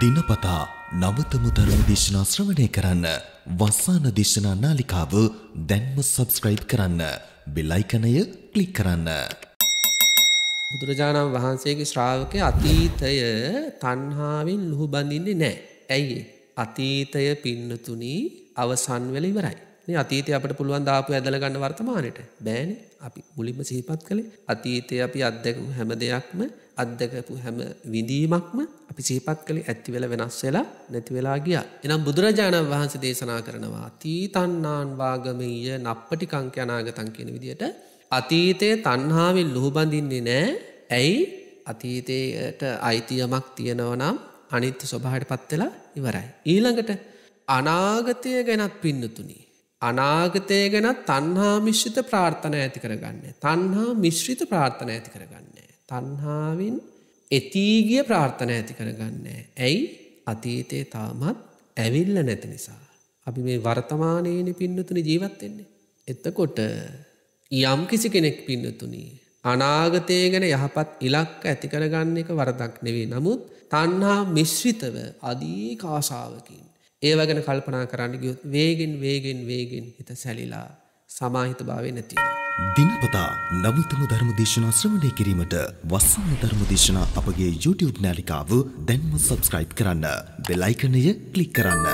දිනපතා නවතම ධර්ම දේශනා ශ්‍රවණය කරන්න වස්සාන දේශනා නාලිකාව දැන්ම සබස්ක්‍රයිබ් කරන්න බෙලයිකනය කලික් කරන්න. බුදුරජාණන් වහන්සේගේ ශ්‍රාවකය අතීතය තන්හාාවෙන් ලොහු බඳින්නේ නෑ. ඇයි අතීතය පින්නතුනී අවසන්වල ඉවරයි. අතීතය අපට පුළුවන් දාපු ඇදල ගන්න වර්තමානයට බෑන අපි මුලින්ම සිහිපත් කළේ අතීතය අපි අත්දැකු හැම දෙයක්ම අත්දකපු හැම විඳීමක්ම අපි සිහිපත් කළේ ඇතිවෙල වෙනස් වෙලා නැතිවෙලා ගිය. එනම් බුදුරජාණන් වහන්සේ දේශනා කරනවා තීතන්නාන් වාගමීය නප්පටිකංක අනාගතන් කියෙන විදිට අතීතය තන්හාාවෙන් ලොහුබඳින්නේ නෑ ඇයි අතීතයට අයිතියමක් තියෙනවනම් අනිත්‍ය ස්වභාට පත්වෙලා ඉවරයි. ඊළඟට අනාගතය ගැනත් පින්නතුනි. අනාගතය ගැනත් තන්හා මිශ්්‍රිත ප්‍රාර්ථන ඇති කරගන්නේ. තන්හා මිශ්්‍රිත ප්‍රාර්ථන ඇති කරගන්නේ. තන්හාාවෙන් එතීගිය ප්‍රාර්ථන ඇති කරගන්නේ. ඇයි අතීතයේ තාමත් ඇවිල්ල නැති නිසා. අපි මේ වර්තමානයන පින්නතුන ජීවත්වෙන්නේ. එත්තකොට යම් කිසි කෙනෙක් පින්නතුනී. අනාගතය ගැන යහපත් ඉලක්ක ඇතිකරගන්න එක වරදක් නෙවේ නමුත් තන්හා මිශ්්‍රිතව අදී කාසාාවකින්. ඒව ගැන කල්පනා කරන්න ගියුත් වේගෙන් වේගෙන් වේගෙන් හිත සැලිලා සමාහිත භාවය නැති. දිනපතා නවතම ධර්මදේශනා ශ්‍රමණය කිරීමට වස්සන්න ධර්මදේශනා අපගේ YouTube නෑලිකාව දැන්ම සබස්ක්‍රයිබ් කරන්න. වෙලයිකනය කලික් කරන්න.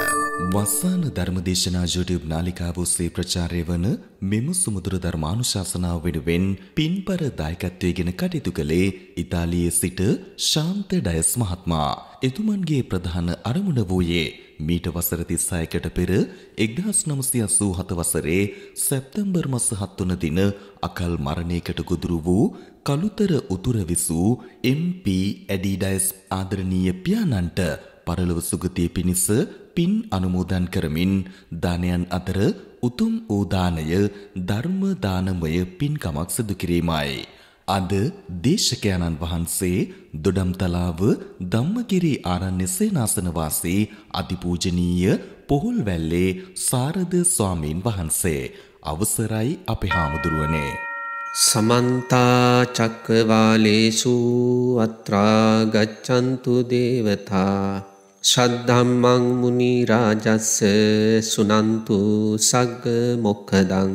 වස්සාන ධර්මදේශනා YouTube නාලිකාව ඔස්සේ ප්‍රචාරය වන මෙම සුමුදුර ධර්මානුශාසනාව වෙනුවෙන් පින්පර දායකත්වයගෙන කටයුතු කළේ ඉතාලියේ සිට ශාන්ත ඩයස් මහත්මා. එතුමන්ගේ ප්‍රධාන අරමුණ වූයේ මීට වසර 36කට පෙර 1987 වසරේ සැප්තැම්බර් මාස 7 වන දින අකල් මරණයකට ගොදුරු වූ කලුතර උතුර විසූ MP ඇඩීඩයස් ආදරණීය පියාණන්ට පරලොව සුගතිය පිණිස පින් අනුමෝදන් කරමින් දානයන් අතර උතුම් වූ දානය ධර්ම දානමය පින්කමක් සිදු කිරීමයි. අද දේශකයන්න් වහන්සේ දොඩම්තලාව ධම්මගිරි ආරණ්‍ය සේනාසන වාසී අතිපූජනීය පොහොල්වැල්ලේ සාරද ස්වාමින් වහන්සේ අවසරයි අපේ හාමුදුරුවනේ සමන්ත චක්කවාලේසු අත්‍රා ගච්ඡන්තු දේවතා ශද්ධම්මං මුනි රාජස්ස සුනන්තු සග්ග මොක්ඛදං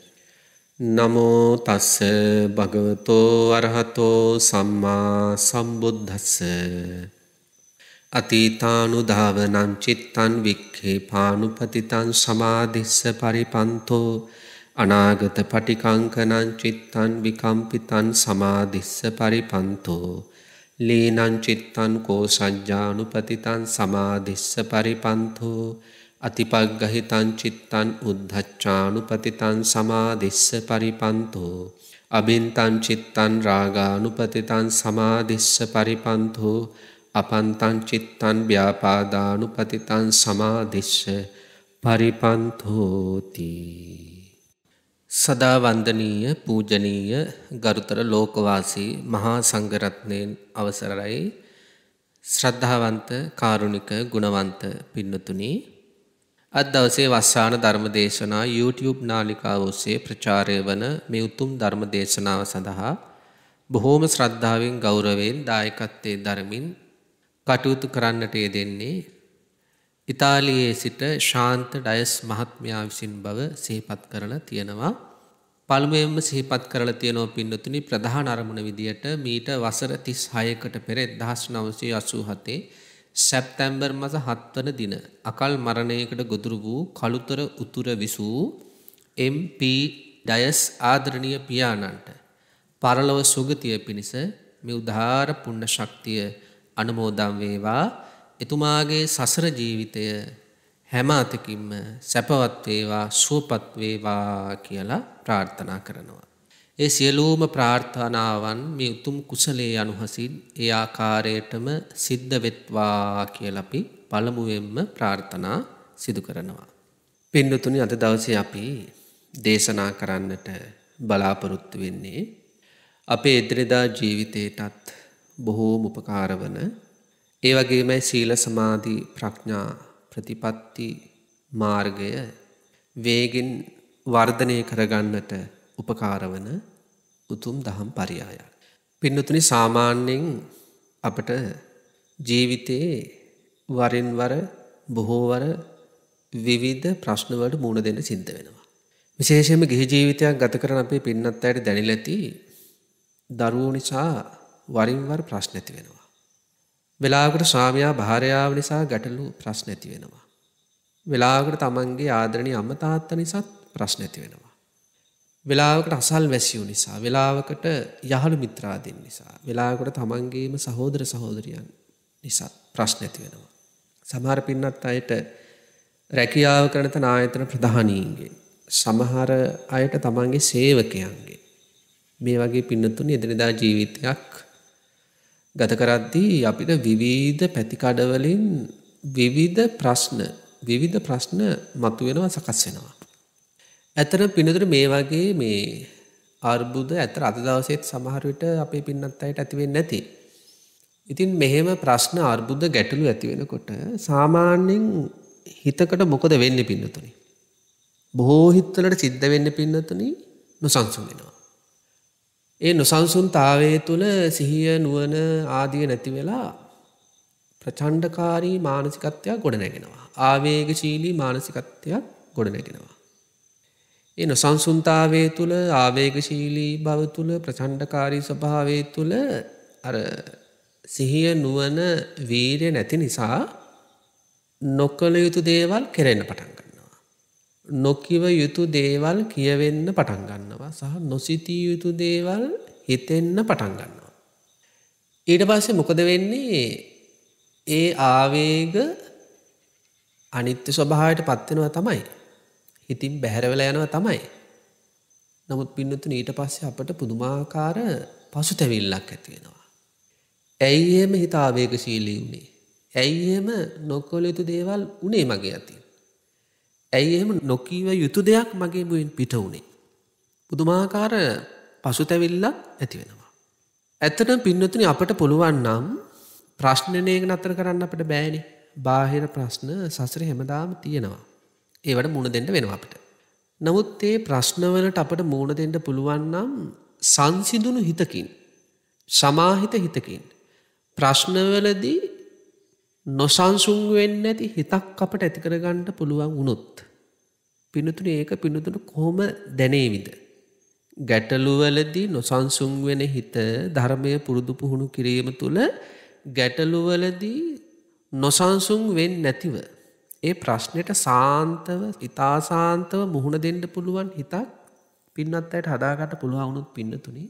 නමෝ තස්ස භගවතෝ අරහතෝ සම්මා සම්බුද්දස්ස අතීතානුධාවනං චිත්තං වික්ඛේ පානුපතිතං සමාධිස්ස පරිපන්තෝ අනාගත පටිකංකනං චිත්තං විකම්පිතං සමාධිස්ස පරිපන්තෝ ලීනං චිත්තං කෝසඤ්ඤානුපතිතං සමාධිස්ස පරිපන්තෝ අතිපක්ගහිතං චිත්තන් උද්ධච්චානුපතිතන් සමාදිස්ස පරිපන්තෝ අබින්තං චිත්තන් රාගානුපතිතන් සමාදිස්ස පරිපන්තෝ අපන්තං චිත්තන් ව්‍යාපාදානුපතිතන් සමාදිස්ස පරිපන්තෝති සදා වන්දනීය පූජනීය ගරුතර ලෝකවාසී මහා සංඝරත්නයෙන් අවසරයි ශ්‍රද්ධාවන්ත කාරුණික ගුණවන්ත පින්නතුනි අත් දවසේ වස්සාන ධර්ම දේශනා YouTube නාලිකාව ඔස්සේ ප්‍රචාරය වන මේ උතුම් ධර්ම දේශනාව සඳහා බොහෝම ශ්‍රද්ධාවෙන් ගෞරවයෙන් දායකත්වයේ දරමින් කටයුතු කරන්නට යෙදෙන්නේ ඉතාලියේ සිට ශාන්ත ඩයස් මහත්මයා විසින් බව සිහිපත් කරලා තියෙනවා. පළමුවෙන්ම සිහිපත් කරලා තියෙනව පින්නතුනි ප්‍රධාන අරමුණ විදියට මීට වසර 36කට පෙර 1987 සැප්තැම්බර් මස හත්වන දින අකල් මරණයකට ගොදුරු වූ කළුතර උතුර විසූ MP ඩයස් ආදරණීය පියාණන්ට පරලොව සුගතිය පිණිස මේ උදාාර පුණ්‍ය ශක්තිය අනුමෝදන් වේවා එතුමාගේ සසර ජීවිතය හැම අතකින්ම සැපවත් වේවා සුවපත් වේවා කියලා ප්‍රාර්ථනා කරනවා ඒ සියලූම ප්‍රාර්ථනාවන් මේ උතුම් කුසලයේ අනුහසින් ඒ ආකාරයටම සිද්ධ වෙත්වා කියලපි පළමුුවෙන්ම ප්‍රාර්ථනා සිදු කරනවා. පින්ඩුතුනි අද දවසේ අපි දේශනා කරන්නට බලාපොරොත්තු වෙන්නේ. අපේ එදිරිදා ජීවිතයටත් බොහෝ මුපකාරවන ඒ වගේමයි සීල සමාධී ප්‍රඥා ප්‍රතිපත්ති මාර්ගය වේගෙන් වර්ධනය කරගන්නට උපකාරවන උතුම් දහම් පරියායක්. පින්නතුනි සාමාන්‍යයෙන් අපට ජීවිතයේ වරෙන්වර බොහෝවර විවිධ ප්‍රශ්නවලට මුණ දෙන්න සිද්ධ වෙනවා. විශේෂයම ගිහි ජීවිතයක් ගත කරන අපේ පින්නත් අයට දැනිලති දරුවෝ නිසා වරින්වර ප්‍රශ්න ඇති වෙනවා. වෙලාකට ස්වාමයා භාරයාව නිසා ගැටලු ප්‍රශ්න ඇති වෙනවා. වෙලාකට තමන්ගේ ආදරණී අමතාත්ත නිසාත් ප්‍රශ්න ඇති වෙනවා. වෙලාවකට අසල් වැසියු නිසා වෙලාවකට යහළු මිත්‍රාදීන් නිසා වෙලාකට තමන්ගේම සහෝදර සහෝදරියන් නිසා ප්‍රශ්න ඇති වෙනවා. සමහර පින්නත් අයට රැකියාව කරනත නායතන ප්‍රධානීන්ගේ. සමහර අයට තමන්ගේ සේවකයන්ගේ. මේ වගේ පින්නතුන් එදිනෙදා ජීවිතයක් ගත කරද්දී අපිට විවිධ පැතිකඩවලින් විවිධ ප්‍රශ්න විවිධ ප්‍රශ්න මතුවෙනවා සකස් වෙනවා. ඇතර පිනතුර මේ වගේ මේ අර්බුද ඇතර අද දවසෙත් සමහරවිට අපේ පින්නත් අයට ඇතිවෙන් නැති. ඉතින් මෙහෙම ප්‍රශ්න අර්බුද්ධ ගැටලු ඇතිවෙනකොට සාමාන්‍යෙන් හිතකට මොකද වෙන්න පින්නතුනි. බොහෝ හිත්වලට සිද්ධ වෙන්න පින්නතුනි නොසන්සුන් වෙනවා. ඒ නොසන්සුන් තාවේ තුළ සිහිය නුවන ආදිය නැති වෙලා ප්‍රචණ්ඩකාරී මානසිකත්වයක් ගොඩනැගෙනවා. ආවේගශීලී මානසිකත්වයක් ගොඩනැගෙනවා. එන සංසුන්තාවේ තුළ ආවේගශීලී බව තුළ ප්‍රචණ්ඩකාරී ස්වභාවේ තුළ අර සිහිය නුවන වීරය නැති නිසා නොක්කළ යුතු දේවල් කෙරෙන්න පටන් ගන්නවා. නොකිව යුතු දේවල් කියවෙන්න පටන් ගන්නවා සහ නොසිතී යුතු දේවල් හිතෙන්න පටන් ගන්නවා. ඊට පස්සේ මොකද වෙන්නේ ඒ ආවේග අනිත්‍ය ස්වභාවයට පත්වෙනවා තමයි ඉතින් බැහැරවල යනවා තමයි. නමුත් පින්නතු ඊට පස්සේ අපට පුදුමාකාර පසු තැවිල්ලක් ඇතිවෙනවා. ඇයි එම හිතාවේක ශීලී වුණේ. ඇයි එහෙම නොකොල යුතු දේවල් උනේ මගේ ඇති. ඇයි එහෙම නොකීව යුතු දෙයක් මගේ මුවෙන් පිට වුණේ. පුදුමාකාර පසු තැවිල්ලක් ඇති වෙනවා. ඇත්තට පින්නතුන අපට පුළුවන් නම් ප්‍රශ්නනයක නතර කරන්න අපට බෑනි බාහිර ප්‍රශ්න සසර හෙමදාම තියෙනවා. ඒවට මුණ දෙන්න වෙනවා අපිට. නමුත් ඒ ප්‍රශ්නවලට අපට මූුණ දෙෙන්ට පුළුවන්නම් සංසිදුුණු හිතකින් සමාහිත හිතකින් ප්‍රශ්නවලදී නොසංසුන් වෙන්න ඇති හිතක් අපට ඇතිකරගන්නට පුළුවන් වුණොත් පිනතුන ඒක පිනතුන කොහොම දැනේවිද ගැටලුවලදී නොසංසුන් වෙන හිත ධර්මය පුරුදු පුහුණු කිරීම තුළ ගැටලුවලදී නොසංසුන් වෙන් නැතිව ඒ ප්‍රශ්නයට සාන්තව ඉතාසාන්තව මුහුණ දෙන්න පුළුවන් හිතක් පින්නත් අයට හදාගට පුළුවවුණුත් පින්නතුනි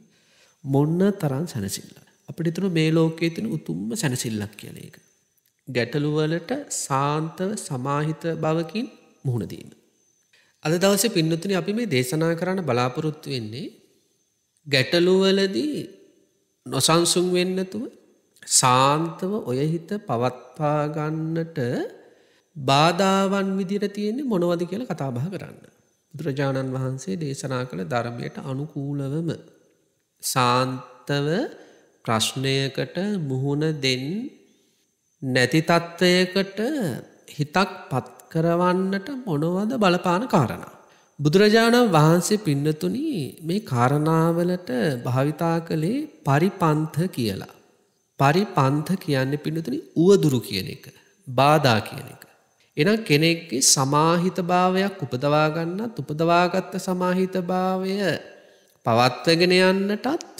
මොන්න තරන් සැනසිල්ල. අපිට තුළ මේ ලෝකයේ තින උතුම්ම සැනසිල්ලක් කියන එක. ගැටලුවලට සාන්තව සමාහිත බවකින් මුහුණදීම. අද දවස පින්නතුන අපි මේ දේශනා කරන්න බලාපොරොත්තු වෙන්නේ ගැටලුවලදී නොසන්සුන් වෙන්නතුව සාන්තව ඔය හිත පවත්පාගන්නට බාධාවන් විදිර තියෙන්නේ මොනවද කියල කතාබහ කරන්න. බුදුරජාණන් වහන්සේ දේශනා කළ ධර්මයට අනුකූලවම. සාන්තව ප්‍රශ්නයකට මුහුණ දෙන් නැති තත්ත්වයකට හිතක් පත් කරවන්නට මොනවද බලපාන කාරණ. බුදුරජාණන් වහන්සේ පින්නතුනි මේ කාරණාවලට භාවිතා කළේ පරිපන්ಥ කියලා. පරිපන්ත කියන්නේ පින්නතුනි වුවදුරු කියන එක. බාධා කියන එක. එනම් කෙනෙක්ගේ සමාහිත භාවයක් උපදවාගන්නත් උපදවාගත්ත සමාහිත භාවය පවත්වගෙන යන්නටත්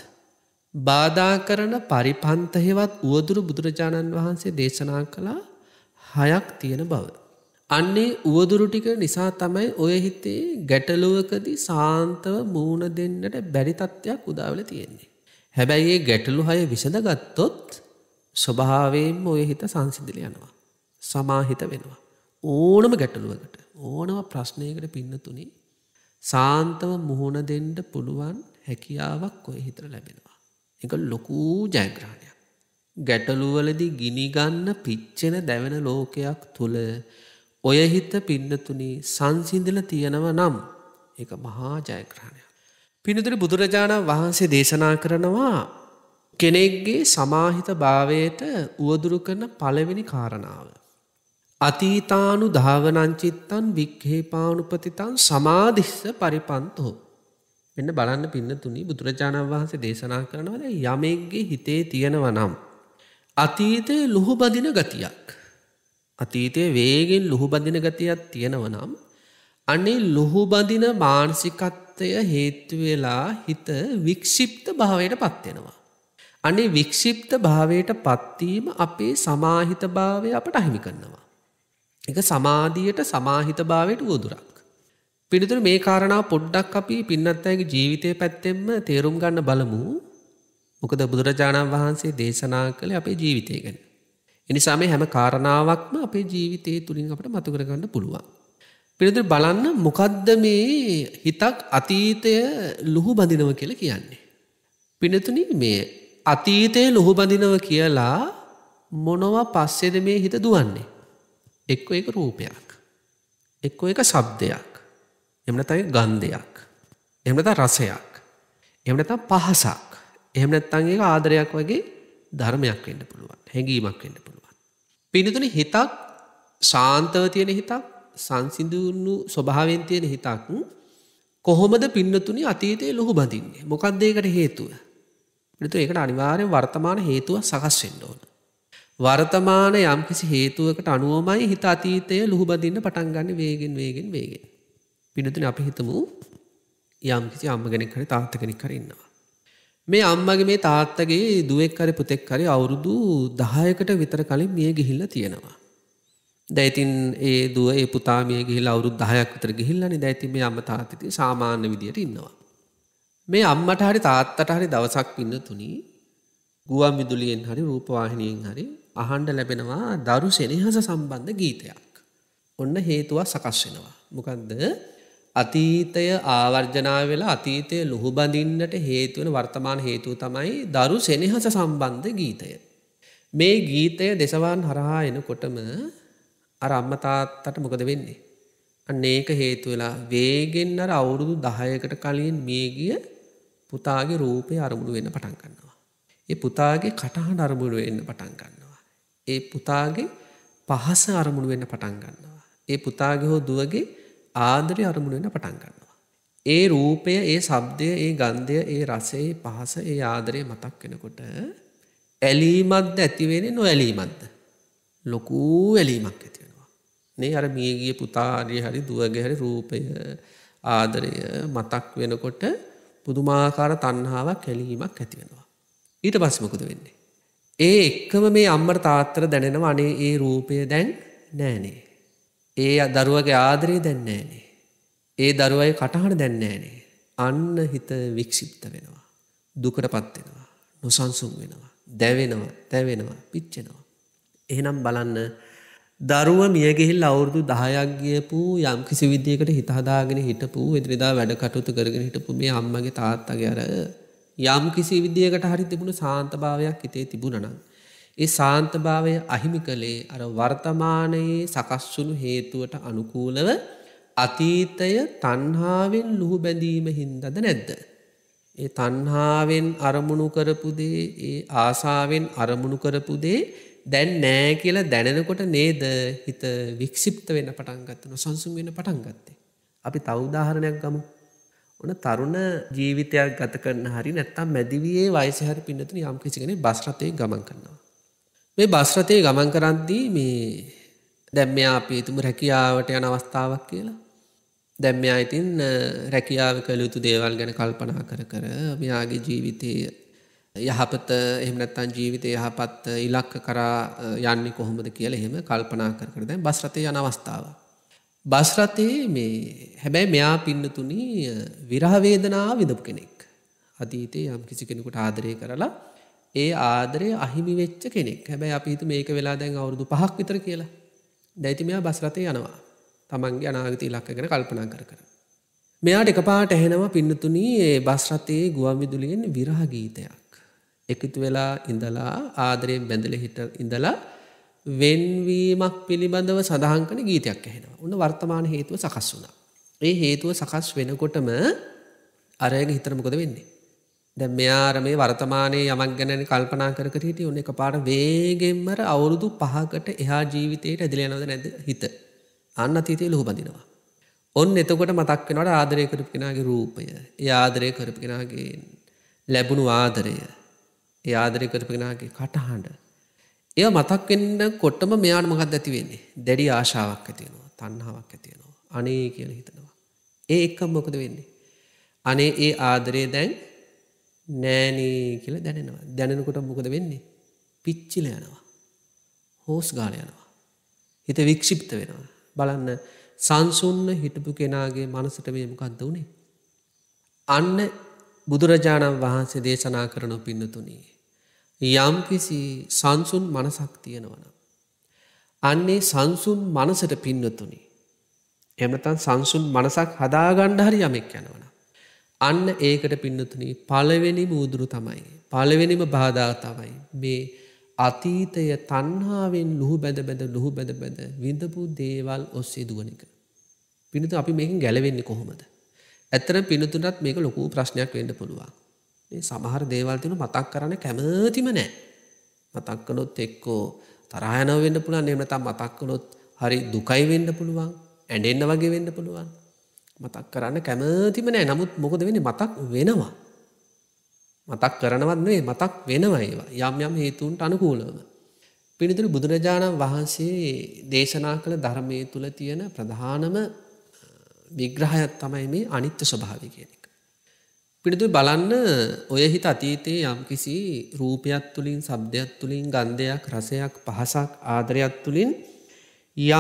බාධා කරන පරිපන්තහෙවත් වුවදුරු බුදුරජාණන් වහන්සේ දේශනා කළා හයක් තියෙන බව. අන්නේ වුවදුරුටික නිසා තමයි ඔය හිතේ ගැටලුවකදී සාන්තව මූුණ දෙන්නට බැරිතත්වයක් උදාවල තියෙන්නේ. හැබැයි ඒ ගැටලු හය විසඳගත්තොත් ස්වභාවයෙන්ම ඔය හිත සංසිදිල යනවා. සමාහිත වෙනවා. ඕනම ගැටලුවකට ඕනම ප්‍රශ්නයකට පින්නතුනි සාන්තව මුහුණ දෙන්ඩ පුළුවන් හැකියාවක් ඔය හිතර ලැබෙනවා. එක ලොකූ ජයග්‍රහණයක්. ගැටලුවලදි ගිනිගන්න පිච්චෙන දැවෙන ලෝකයක් තුළ ඔය හිත පින්නතුනි සංසිින්දල තියෙනව නම් එක මහා ජයග්‍රහණයක්. පිනතුරි බුදුරජාණන් වහන්සේ දේශනා කරනවා කෙනෙක්ගේ සමාහිත භාවයට උවදුරු කරන පළවෙනි කාරණාව. අතීතානු ධාවනංචිත්තන් වික්හේපානුපතිතන් සමාධිස්ස පරිපන්තෝ. එන්න බලන්න පින්න තුනි බුදුරජාණන් වහන්සේ දේශනා කරනවද යමෙක්ගේ හිතේ තියෙනව නම්. අතීතය ලොහු බදින ගතියක්. අතීතය වේගෙන් ලොහු බදින ගතියක් තියෙනව නම්. අනේ ලොහු බදින මානසිකත්වය හේතුවෙලා හිත වික්ෂිප්ත භාවයට පත්වෙනවා. අනේ වික්ෂිප්ත භාවයට පත්වීම අපේ සමාහිත භාවය අපට අහිමි කරනවා. එක සමාධියට සමාහිතභාවයට වුවදුරක්. පිළිතුර මේ කාරණාව පොඩ්ඩක් අපි පින්නත් ඇගේ ජීවිතය පැත්තෙම තේරුම් ගන්න බලමු මොකද බුදුරජාණන් වහන්සේ දේශනා කළ අපේ ජීවිතය ගැන. එනිසා මේ හැම කාරණාවක්ම අපේ ජීවිතය තුළින් අපට මතුකරගන්න පුළුවන්. පිළිතුර බලන්න මොකද්ද මේ හිතක් අතීතය ලුහු බඳිනව කියල කියන්නේ. පිනතුන මේ අතීතය ලොහු බඳිනව කියලා මොනව පස්සෙද මේ හිත දුවන්නේ. එක්ක එක රූපයක් එක්ක එක සබ්දයක් එමනතයි ගන්ධයක් එමනත රසයක් එමනත පහසක් එමනත්තන්ගේ ආදරයක් වගේ ධර්මයක් වෙන්න පුළුවන් හැඟීමක් වෙන්න පුළුවන් පිනිතුන හිතක් ශාන්තව තියෙන හිතක් සංසිදුන්නු ස්වභාවෙන් තියෙන හිතක් කොහොමද පින්නතුනි අතීතයේ ලොහු බඳින්නේ මොකක්දේකට හේතුව පිතු ඒකට අනිවාරය වර්තමාන හේතුව සකස් වෙන්න ඕන වර්තමාන යම්කිසි හේතුවකට අනුවමයි හිත අතීතය ලුහුබදින්න පටන්ගන්න වේගෙන් වේගෙන් වේගෙන්. පිනතින අපි හිතමූ යම්කිසි අම්ම කෙනෙක් හරි තාත්ත කෙනෙක් කරන්නවා. මේ අම්මගේ මේ තාත්තගේ දුවෙක්කරි පුතෙක්කරි අවුරුදු දහයකට විතර කලින් මිය ගිහිල්ල තියෙනවා. දැයිතින් ඒ දුව ඒ පුතාමිය ගිහිල් අවුරුදු දහයක් විතර ගිහිල්ලනි දැයිති මේ අම්ම තාත්තති සාමාන්‍ය විදියට ඉන්නවා. මේ අම්මට හරි තාත්තට හරි දවසක් පින්න තුනී ගුවන් විදුලියෙන් හරි රූපවාහිනයෙන් හරි අහන්ඩ ලැබෙනවා දරු සෙනහස සම්බන්ධ ගීතයක්. ඔන්න හේතුවක් සකස් වෙනවා. මොකක්ද අතීතය ආවර්ජනා වෙලා අතීතය ලොහු බඳින්නට හේතුවන වර්තමාන හේතුව තමයි දරු සෙනහස සම්බන්ධ ගීතය. මේ ගීතය දෙසවන් හරහා එනකොටම අර අම්මතාත්තට මොකද වෙන්නේ. අන්න ඒක හේතුවෙලා වේගෙන් අර අවුරුදු දහයකට කලින් මියගිය පුතාගේ රූපය අරමුණු වෙන්න පටන් ගන්නවා. ඒ පුතාගේ කටහන අරමුණු වෙන්න පටන් ගන්න. ඒ පුතාගේ පහස අරමුණ වෙන්න පටන් ගන්නවා. ඒ පුතාගේ හෝ දුවගේ ආදරය අරමුණ වෙන්න පටන් ගන්නවා. ඒ රූපය ඒ සබ්දය ඒ ගන්ධය ඒ රසේ පහස ඒ ආදරය මතක් වෙනකොට ඇලීමක්ද ඇතිවෙන නොඇලීමක්ද. ලොකූ ඇලීමක් ඇතිවෙනවා. නේ අර මියගිය පුතාරය හරි දුවගැහරි රූපය ආදරය මතක් වෙනකොට පුදුමාකාර තන්හාාවක් කැලීමක් ඇතිවෙනවා. ඊට පස්මකුද වෙන්නේ. ඒ එක්කම මේ අම්මර තාත්තර දැනෙනව අනේ ඒ රූපය දැන් නෑනේ. ඒ දරුවගේ ආදරේ දැන්නෑනේ. ඒ දරුවයි කටහන දැන්නෑනේ. අන්න හිත වික්ෂිප්ත වෙනවා. දුකට පත්වෙනවා. නොසන්සුම් වෙනවා. දැවෙනවා තැවෙනවා පිච්චෙනවා. එහෙනම් බලන්න දරුව මියගෙහිල් අවුරදු දහයක් ගියපු යම් කිසි විදියකට හිතහදාගෙන හිටපු එදිරිදා වැඩ කටුතු කරගෙන හිටපු මේ අම්මගේ තාත්තගේ අර යම් කිසි විදිියකට හරි තිබුණු සාන්තභාවයක් හිතේ තිබුණනං. ඒ සාන්තභාවය අහිමි කළේ අර වර්තමානයේ සකස්සුණු හේතුවට අනුකූලව අතීතය තන්හාාවෙන් ලුහු බැඳීම හින්දද නැද්ද. ඒ තන්හාාවෙන් අරමුණු කරපුදේ ඒ ආසාාවෙන් අරමුණු කරපුදේ දැන් නෑ කියලා දැනෙනකොට නේද හිත වික්ෂිප්ත වෙන පටන්ගත්ත නොසන්සුම් වෙන පටන්ගත්තේ. අපි තවදාහරණයක් ගමු ඕන තරුණ ජීවිතයක් ගත කරන හරි නැත්තම් මැදිවියේ වයිසහරි පින්නතුන යම් කිසිගෙන බස්රතය ගමන් කරනවා. මේ බස්රතය ගමන් කරන්දී මේ දැම්ම අපේතුම රැකියාවට යන අවස්ථාවක් කියලා. දැම්ම අයිතින් රැකියාව කළ යුතු දේවල් ගැන කල්පනා කර කර මෙයාගේ ජීවිතය යහපත එහමනත්තන් ජීවිතය යහපත් ඉලක්ක කරා යන්නේ කොහොමද කියල එහෙම කල්පනා කර දැන් බස්රතය යන අවස්ථාවක්. බස්රතයේ මේ හැබැයි මෙයා පින්නතුනි විරහවේදනාව විඳපු කෙනෙක්. අතීතයේ යම් කිසි කෙනෙකුට ආදරය කරලා ඒ ආදරය අහිමි වෙච්ච කෙනෙක් හැබැයි අපිහිතු මේක වෙලා දැන් අවුරුදු පහක් විතර කියලා දැයිති මෙයා බස්රතය යනවා තමන්ගේ අනාගත ඉලක්කගෙන කල්පනා කර කර. මෙයාට එක පාට ඇහෙනවා පින්නතුනී බස්රතයේ ගුවම්විදුලියෙන් විරහ ගීතයක්. එකතු වෙලා ඉඳලා ආදරයෙන් බැඳල හිට ඉඳලා වෙන්වීමක් පිළිබඳව සඳහන් කන ගීතයක් ඇහෙනවා. ඔන්න වර්තමාන හේතුව සකස් වුණා. ඒ හේතුව සකස් වෙනකොටම අරයග හිතරමකොද වෙන්නේ. දැ මෙයාර මේ වර්තමානය යමක් ගැන කල්පනා කර හිටිය ඔන්න එක පාට වේගෙන්මර අවුරුදු පහකට එහා ජීවිතයට ඇදිල නොද නැද හිත. අන්න අතීතය ලොහු බඳනවා. ඔන්න එතකොට මතක් වෙනට ආදරය කරපු කෙනගේ රූපය. ඒ ආදරය කරපු කෙනගේ ලැබුණු ආදරය. ඒ ආදරය කරපු කෙනගේ කටහඬ එය මතක් වෙන්න කොට්ටම මෙයාට මකක් ඇති වෙන්නේ දැඩි ආශාවක් ඇතියෙනවා තන්හාවක් ඇතියෙනවා අනේ කියල හිතනවා. ඒ එක්කම් මොකද වෙන්නේ. අනේ ඒ ආදරේ දැන් නෑනේ කියල දැනෙනවා දැනෙනකොට මොකද වෙන්නේ පිච්චිල යනවා හෝස් ගාල යනවා හිත වික්ෂිප්ත වෙනවා බලන්න සංසුන්න හිටපු කෙනාගේ මනසට මේ මොකක්ද වුණේ අන්න බුදුරජාණන් වහන්සේ දේශනා කරන පින්නතුනී යම්කිසි සංසුන් මනසක් තියෙනවන. අන්නේ සංසුන් මනසට පින්නතුනි. එමතන් සංසුන් මනසක් හදාගණ්ඩ හරි යමෙක් යනවන. අන්න ඒකට පින්නතුනි පළවෙනි මූදුරු තමයි. පළවෙනිම බාධා තමයි. මේ අතීතය තන්හාාවෙන් ලොහු බැදබැද ලොහු බැදබැද විඳපු දේවල් ඔස්සේ දුවනික. පිනතු අපි මේකින් ගැලවෙන්නේ කොහොමද. ඇත්තර පිනතුනත් මේක ලොකු ප්‍රශ්නයක් වෙන්න පුළුවන්. මේ සමහර දේවල් තියෙන මතක් කරන්න කැමතිම නෑ. මතක් කළොත් එක්කෝ තරහයනව වෙන්න පුළුවන් එහෙම නැත්නම් මතක් කළොත් හරි දුකයි වෙන්න පුළුවන්, ඇඬෙන්න වගේ වෙන්න පුළුවන්. මතක් කරන්න කැමතිම නෑ. නමුත් මොකද වෙන්නේ මතක් වෙනවා. මතක් කරනවත් නෙවෙයි මතක් වෙනවා ඒවා. යම් යම් හේතුන්ට අනුකූලව. පිළිතුරු බුදුරජාණන් වහන්සේ දේශනා කළ ධර්මය තුළ තියෙන ප්‍රධානම විග්‍රහයක් තමයි මේ අනිත්‍ය ස්වභාවි කියන එක. පිඩුතු බලන්න ඔය හිත අතීතයේ යම් කිසි රූපයක් තුළින් සබ්දයක් තුළින් ගන්ධයක් රසයක් පහසක් ආදරයක් තුළින්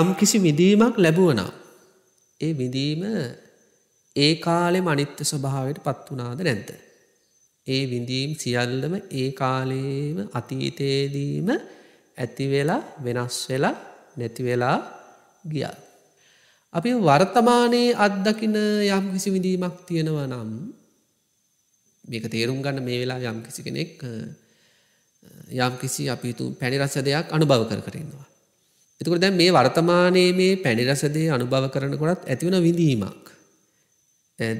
යම් කිසි විදීමක් ලැබුවනම්. ඒ විඳීම ඒ කාලෙ මනිත්‍ය ස්වභාවයට පත් වනාද නැද්ද. ඒ විඳීම් සියල්ලම ඒ කාලේම අතීතයේදීම ඇතිවෙලා වෙනස් වෙලා නැතිවෙලා ගියා. අපි වර්තමානයේ අත්දකින යම් කිසි විඳීමක් තියෙනව නම් මේක තේරුම් ගන්න මේ වෙලා යම් කිසි කෙනෙක් යම් කිසි අපිතු පැණිරස දෙයක් අනුභව කර කරන්නවා. එතකට දැන් මේ වර්තමානයේ මේ පැණිරසදේ අනුභව කරනකොටත් ඇතිවෙන විඳීමක්.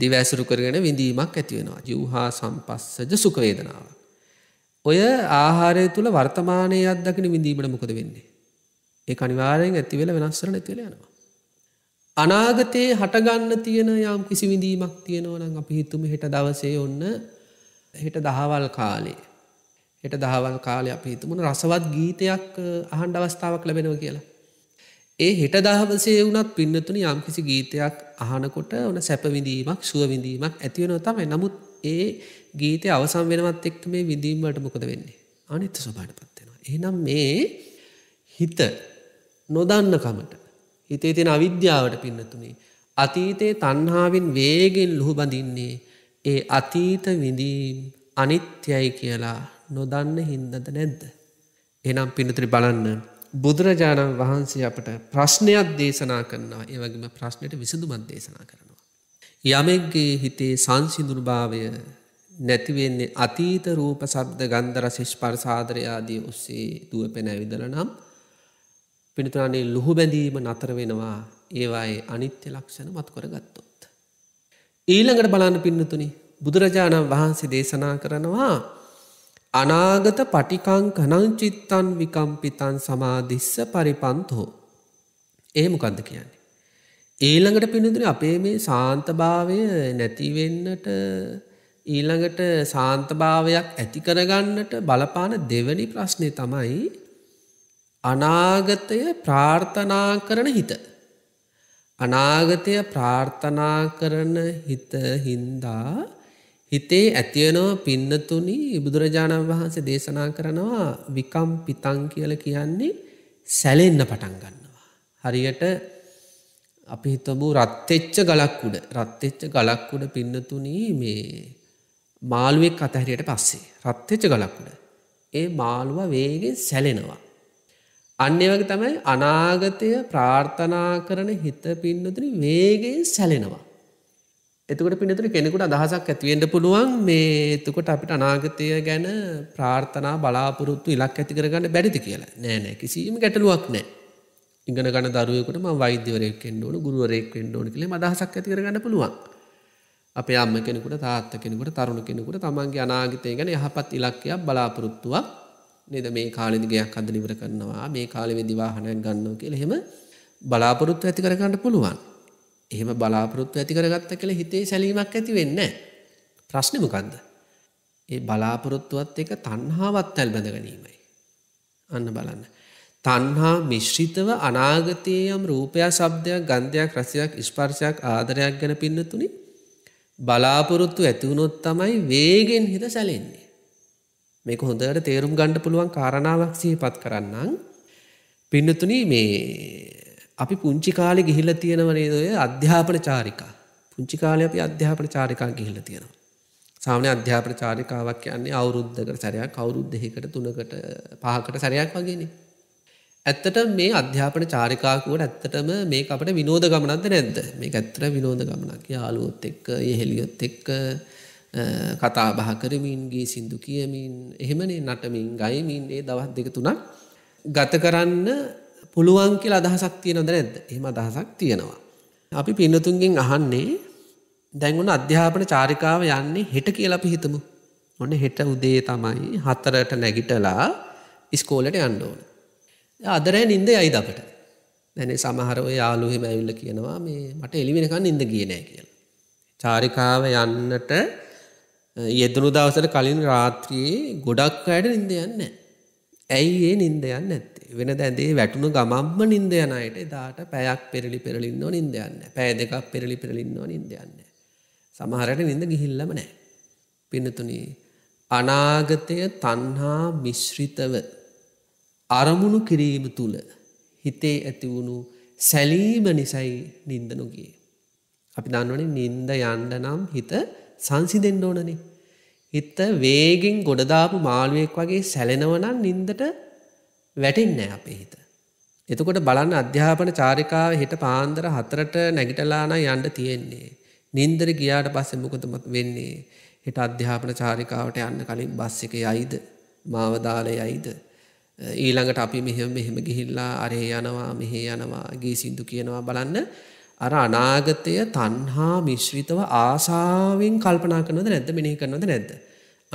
දිවැසුරු කරගෙන විඳීමක් ඇතිවෙනවා ජවහා සම්පස්සජ සුකවේදනාව. ඔය ආහාරය තුළ වර්තමානය අදකින විඳීමට මොකද වෙන්නේ. ඒ අනිවාරයෙන් ඇතිවෙල වෙනස්සර නැතිවෙල යනවා. අනාගතයේ හටගන්න තියෙන යම් කිසි විඳීමක් තියෙනවනම් අපි හිතුම හෙට දවසේ ඔන්න හෙට දහවල් කාලේ හෙට දහවල් කාලය අපි හිතුමුණ රසවත් ගීතයක් අහන්ඩ අවස්ථාවක් ලැබෙනව කියලා. ඒ හෙට දහවසේ වුනත් පින්නතුන යම් කිසි ගීතයක් අහනකොට ඕන සැපවිඳීමක් සුවවිඳීමක් ඇතිවෙන තමයි නමුත් ඒ ගීතය අවසම් වෙනවත් එක්ක මේ විඳීමට මොකද වෙන්නේ අනිත්‍ය ස්වභාට පත්වෙනවා. එහනම් මේ හිත නොදන්නකමට හිතේ තියෙන අවිද්‍යාවට පින්නතුනේ. අතීතයේ තන්හාාවෙන් වේගෙන් ලොහු බඳින්නේ ඒ අතීත විඳීම් අනිත්‍යයි කියලා නොදන්න හින්දද නැද්ද. එනම් පිනතුරි බලන්න බුදුරජාණන් වහන්සේ අපට ප්‍රශ්නයක් දේශනා කරන්නා ඒවගේම ප්‍රශ්නයට විසඳුමත් දේශනා කරනවා. යමෙක්ගේ හිතේ සංසිදුර්භාවය නැතිවෙන්නේ අතීත රූප සබ්ද ගන්දර ශිෂ්පර් සාදරයාදී ඔස්සේ දුව පෙන විදල නම් පිනිතුරන්නේ ලොහු බැඳීම නතර වෙනවා ඒවායේ අනිත්‍ය ලක්ෂණ මත් කරගත්තොත්. ඊළඟට බලන්න පින්නතුනි බුදුරජාණන් වහන්සේ දේශනා කරනවා අනාගත පටිකං කනංචිත්තන් විකම්පිතන් සමාධිස්ස පරිපන්තෝ. ඒමකන්ද කියන්නේ. ඊළඟට පිනදුර අපේ මේ සාන්තභාවය නැතිවෙන්නට ඊළඟට සාන්තභාවයක් ඇති කරගන්නට බලපාන දෙවැනි ප්‍රශ්නය තමයි අනාගතය ප්‍රාර්ථනා කරන හිත. අනාගතය ප්‍රාර්ථනා කරන හිත හින්දා හිතේ ඇතියනෝ පින්නතුනි බුදුරජාණන් වහන්සේ දේශනා කරනවා විකම් පිතං කියල කියන්නේ සැලෙන්න පටන් ගන්නවා. හරියට අපි හිතබූ රත්තෙච්ච ගලක් උඩ රත්තෙච්ච ගලක් උඩ පින්නතුනී මේ මාළුවෙක් අතහැරියට පස්සේ රත්තෙච්ච ගලක් උඩ ඒ මාළුව වේගෙන් සැලෙනවා අන්‍ය වගේ තමයි අනාගතය ප්‍රාර්ථනා කරන හිත පින්නතුන වේගෙන් සැලෙනවා. එතකට පිනතුර කෙනෙකුට අදහසක් ඇතිවෙන්ඩ පුළුවන් මේ එතකොට අපිට අනාගතය ගැන ප්‍රාර්ථනා බලාපොරොත්තු ඉලක් ඇති කරගන්න බැරිති කියලා නෑනෑ කිසිීම ගැටලුවක් නෑ. ඉගෙන ගන දරුවකට ම වෛද්‍යවරයක් ෙන්ඩෝන ගුරුවරෙක් ෙන්ඩෝන කළ අදහසක් ඇති කරගන්න පුළුවන්. අපේ අම්ම කෙනෙකුට තාත්ත කෙනෙකුට තරුණ කෙනෙකුට තමන්ගේ අනාගතය ගැන යහපත් ඉලක්කයක් බලාපොරොත්තුවක් නේද මේ කාලෙදි ගයක් අද නිවර කරනවා මේ කාලෙ වෙදි වාහනයක් ගන්නවා කියලා එහෙම බලාපොරොත්තු ඇති කරගන්න පුළුවන්. එහෙම බලාපොරොත්තු ඇති කරගත්ත කියලා හිතේ සැලීමක් ඇති වෙන්නේ ප්‍රශ්නේ මොකද්ද? ඒ බලාපොරොත්තුවත් එක තණ්හාවත් ඇල් බැඳ ගැනීමයි. අන්න බලන්න. තණ්හා මිශ්‍රිතව අනාගතයේ යම් රූපයක්, ශබ්දයක්, ගන්ධයක්, රසයක්, ස්පර්ශයක්, ආදරයක් ගැන පින්නතුනේ බලාපොරොත්තු ඇති වුණොත් තමයි වේගෙන් හිත සැලෙන්නේ. මේක හොඳට තේරුම් ගණ්ඩ පුළුවන් කාරණාවක් සහිපත් කරන්නම් පින්නතුන මේ අපි පුංචි කාලෙ ගිහිල්ල තියෙනවනේදය අධ්‍යාපන චාරිකා පුංචි කාලය අපි අධ්‍යාපන චාරිකා ගිහිල්ල තියෙනවා සාමන අධ්‍යාපන චාරිකාවක් කියන්නේ අවුරුද්ධකට සැරයක් අවුරුද්ධෙකට තුනකට පහකට සැරයක් වගේෙන ඇත්තට මේ අධ්‍යාපන චාරිකාකුවට ඇත්තටම මේ අපට විනෝද ගමනක්ද නැද්ද මේ ඇත්තර විනෝද ගමනක් යාලුවොත් එක්ක යෙහෙළියොත් එක්ක කතා බහ කරමින් ගී සින්දු කියමින් එහෙමනේ නටමින් ගයමින් ඒ දවස් දෙක තුනක් ගත කරන්න පුළුවන් කියලා අදහසක් තියෙනවද නැද්ද? එහෙම අදහසක් තියෙනවා. අපි පින්නතුන්ගෙන් අහන්නේ දැන් උන අධ්‍යාපන චාරිකාව යන්නේ හෙට කියලා අපි හිතමු. ඔන්න හෙට උදේ තමයි හතරට නැගිටලා ඉස්කෝලට යන්න ඕන. අදරෑ නින්ද යයිද අපට. දැනේ සමහර ඔය යාළුවෝ එහෙම ඇවිල්ලා කියනවා මේ මට එළි වෙනකන් නින්ද ගියේ නෑ කියලා. චාරිකාව යන්නට යෙදනු දවසට කලින් රාත්‍රියයේ ගොඩක් අයට නින්ද යන්න. ඇයි ඒ නින්ද යන්න ඇත්තේ වෙන දැදේ වැටුණු ගමම්ම නින්ද යනයට දාට පැයක් පෙරලි පෙරලින්න නින්ද යන්න පෑ දෙකක් පෙරලි පෙරලින්න නින්ද යන්න. සමහරයට නින්ද ගිහිල්ලම නෑ. පින්නතුන අනාගතය තන්හා මිශ්‍රිතව අරමුණු කිරීම තුළ හිතේ ඇතිවුණු සැලීම නිසයි නින්දනුගේ. අපි දන්නවනේ නින්ද යන්න නම් හිත සංසිදෙන්ඩ ඕනනේ. හිත්ත වේගෙන් ගොඩදාපු මාළුවෙක් වගේ සැලෙනවනම් නින්දට වැටෙන්න අපේ හිත. එතකොට බලන්න අධ්‍යාපන චාරිකාව හිට පාන්දර හතරට නැගිටලාන යන්ඩ තියෙන්නේ. නින්දර ගියාට පස්සෙ මොකදමත් වෙන්නේ. හිට අධ්‍යාපන චාරිකාවට යන්න කලින් බස් එක යයිද මාවදාලය යයිද. ඊළඟට අපි මෙහෙම මෙහෙම ගිහිල්ලා අරේ යනවා මෙහෙ යනවා ගේ සිින්දු කියනවා බලන්න අර අනාගතය තන්හා මිශ්‍රිතව ආසාාවෙන් කල්පනා කනොද නැද මෙිහි කරනොද නැද්ද.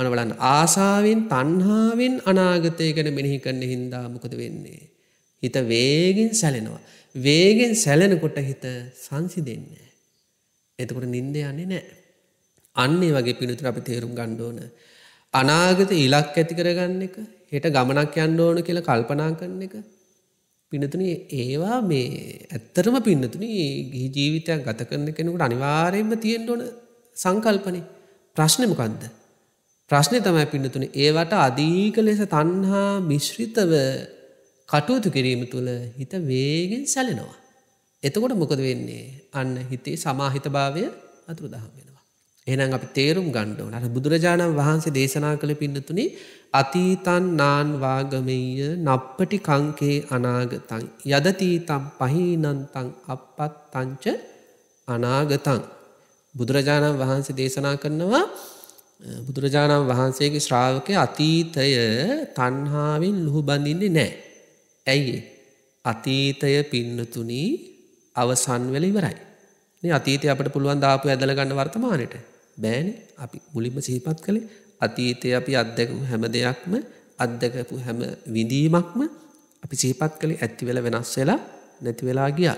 අනවලන් ආසාාවෙන් තන්හාාවෙන් අනාගතය ගැන මෙිහි කරන්න හින්දා මොකද වෙන්නේ. හිත වේගෙන් සැලෙනවා. වේගෙන් සැලෙනකොට හිත සංසිදන්නේ. එතකොට නින්ද යන්නේ නෑ. අන්නේ වගේ පිළිතුර අපි තේරුම් ගණ්ඩෝන. අනාගත ඉලක් ඇති කරගන්න එක හෙට ගමනක් යන්න ඕන කියලා කල්පනා කරන එක පිනතුන ඒවා මේ ඇත්තරම පින්නතුන ගිහි ජීවිතයක් ගත කරන කෙනෙකුට අනිවාරයෙන්ම තියෙන් ඕන සංකල්පනේ ප්‍රශ්නමකන්ද. ප්‍රශ්නය තමයි පින්නතුන ඒවට අධීක ලෙස තන්හා මිශ්‍රිතව කටයුතු කිරීම තුළ හිත වේගෙන් සැලෙනවා. එතකොට මොකද වෙන්නේ අන්න හිතේ සමාහිත භාවය අතුරු දහම් වෙනවා. එනම් අපි තේරුම් ගණ්ඩුවන අට බුදුරජාණන් වහන්සේ දේශනා කළ පින්නතුනි අතීතන් නාන්වාගමීය නප්පටි කංකේ අනාගතන් යදතීතම් පහීනන්තං අපත් තංච අනාගතන් බුදුරජාණන් වහන්සේ දේශනා කරනවා බුදුරජාණන් වහන්සේගේ ශ්‍රාවකය අතීතය තන්හාාවෙන් ලොහු බඳින්නේ නෑ. ඇයි අතීතය පින්නතුනී අවසන්වල ඉවරයි. අතීතය අපට පුළුවන් දාපු ඇදල ගන්න වර්තමානයට බෑනේ අපි මුලින්ම සිහිපත් කළේ අතීතය අපි අත්දැකපු හැම දෙයක්ම අත්දැකපු හැම විඳීමක්ම අපි සිහිපත් කළේ ඇතිවෙල වෙනස් වෙලා නැතිවෙලා ගියා.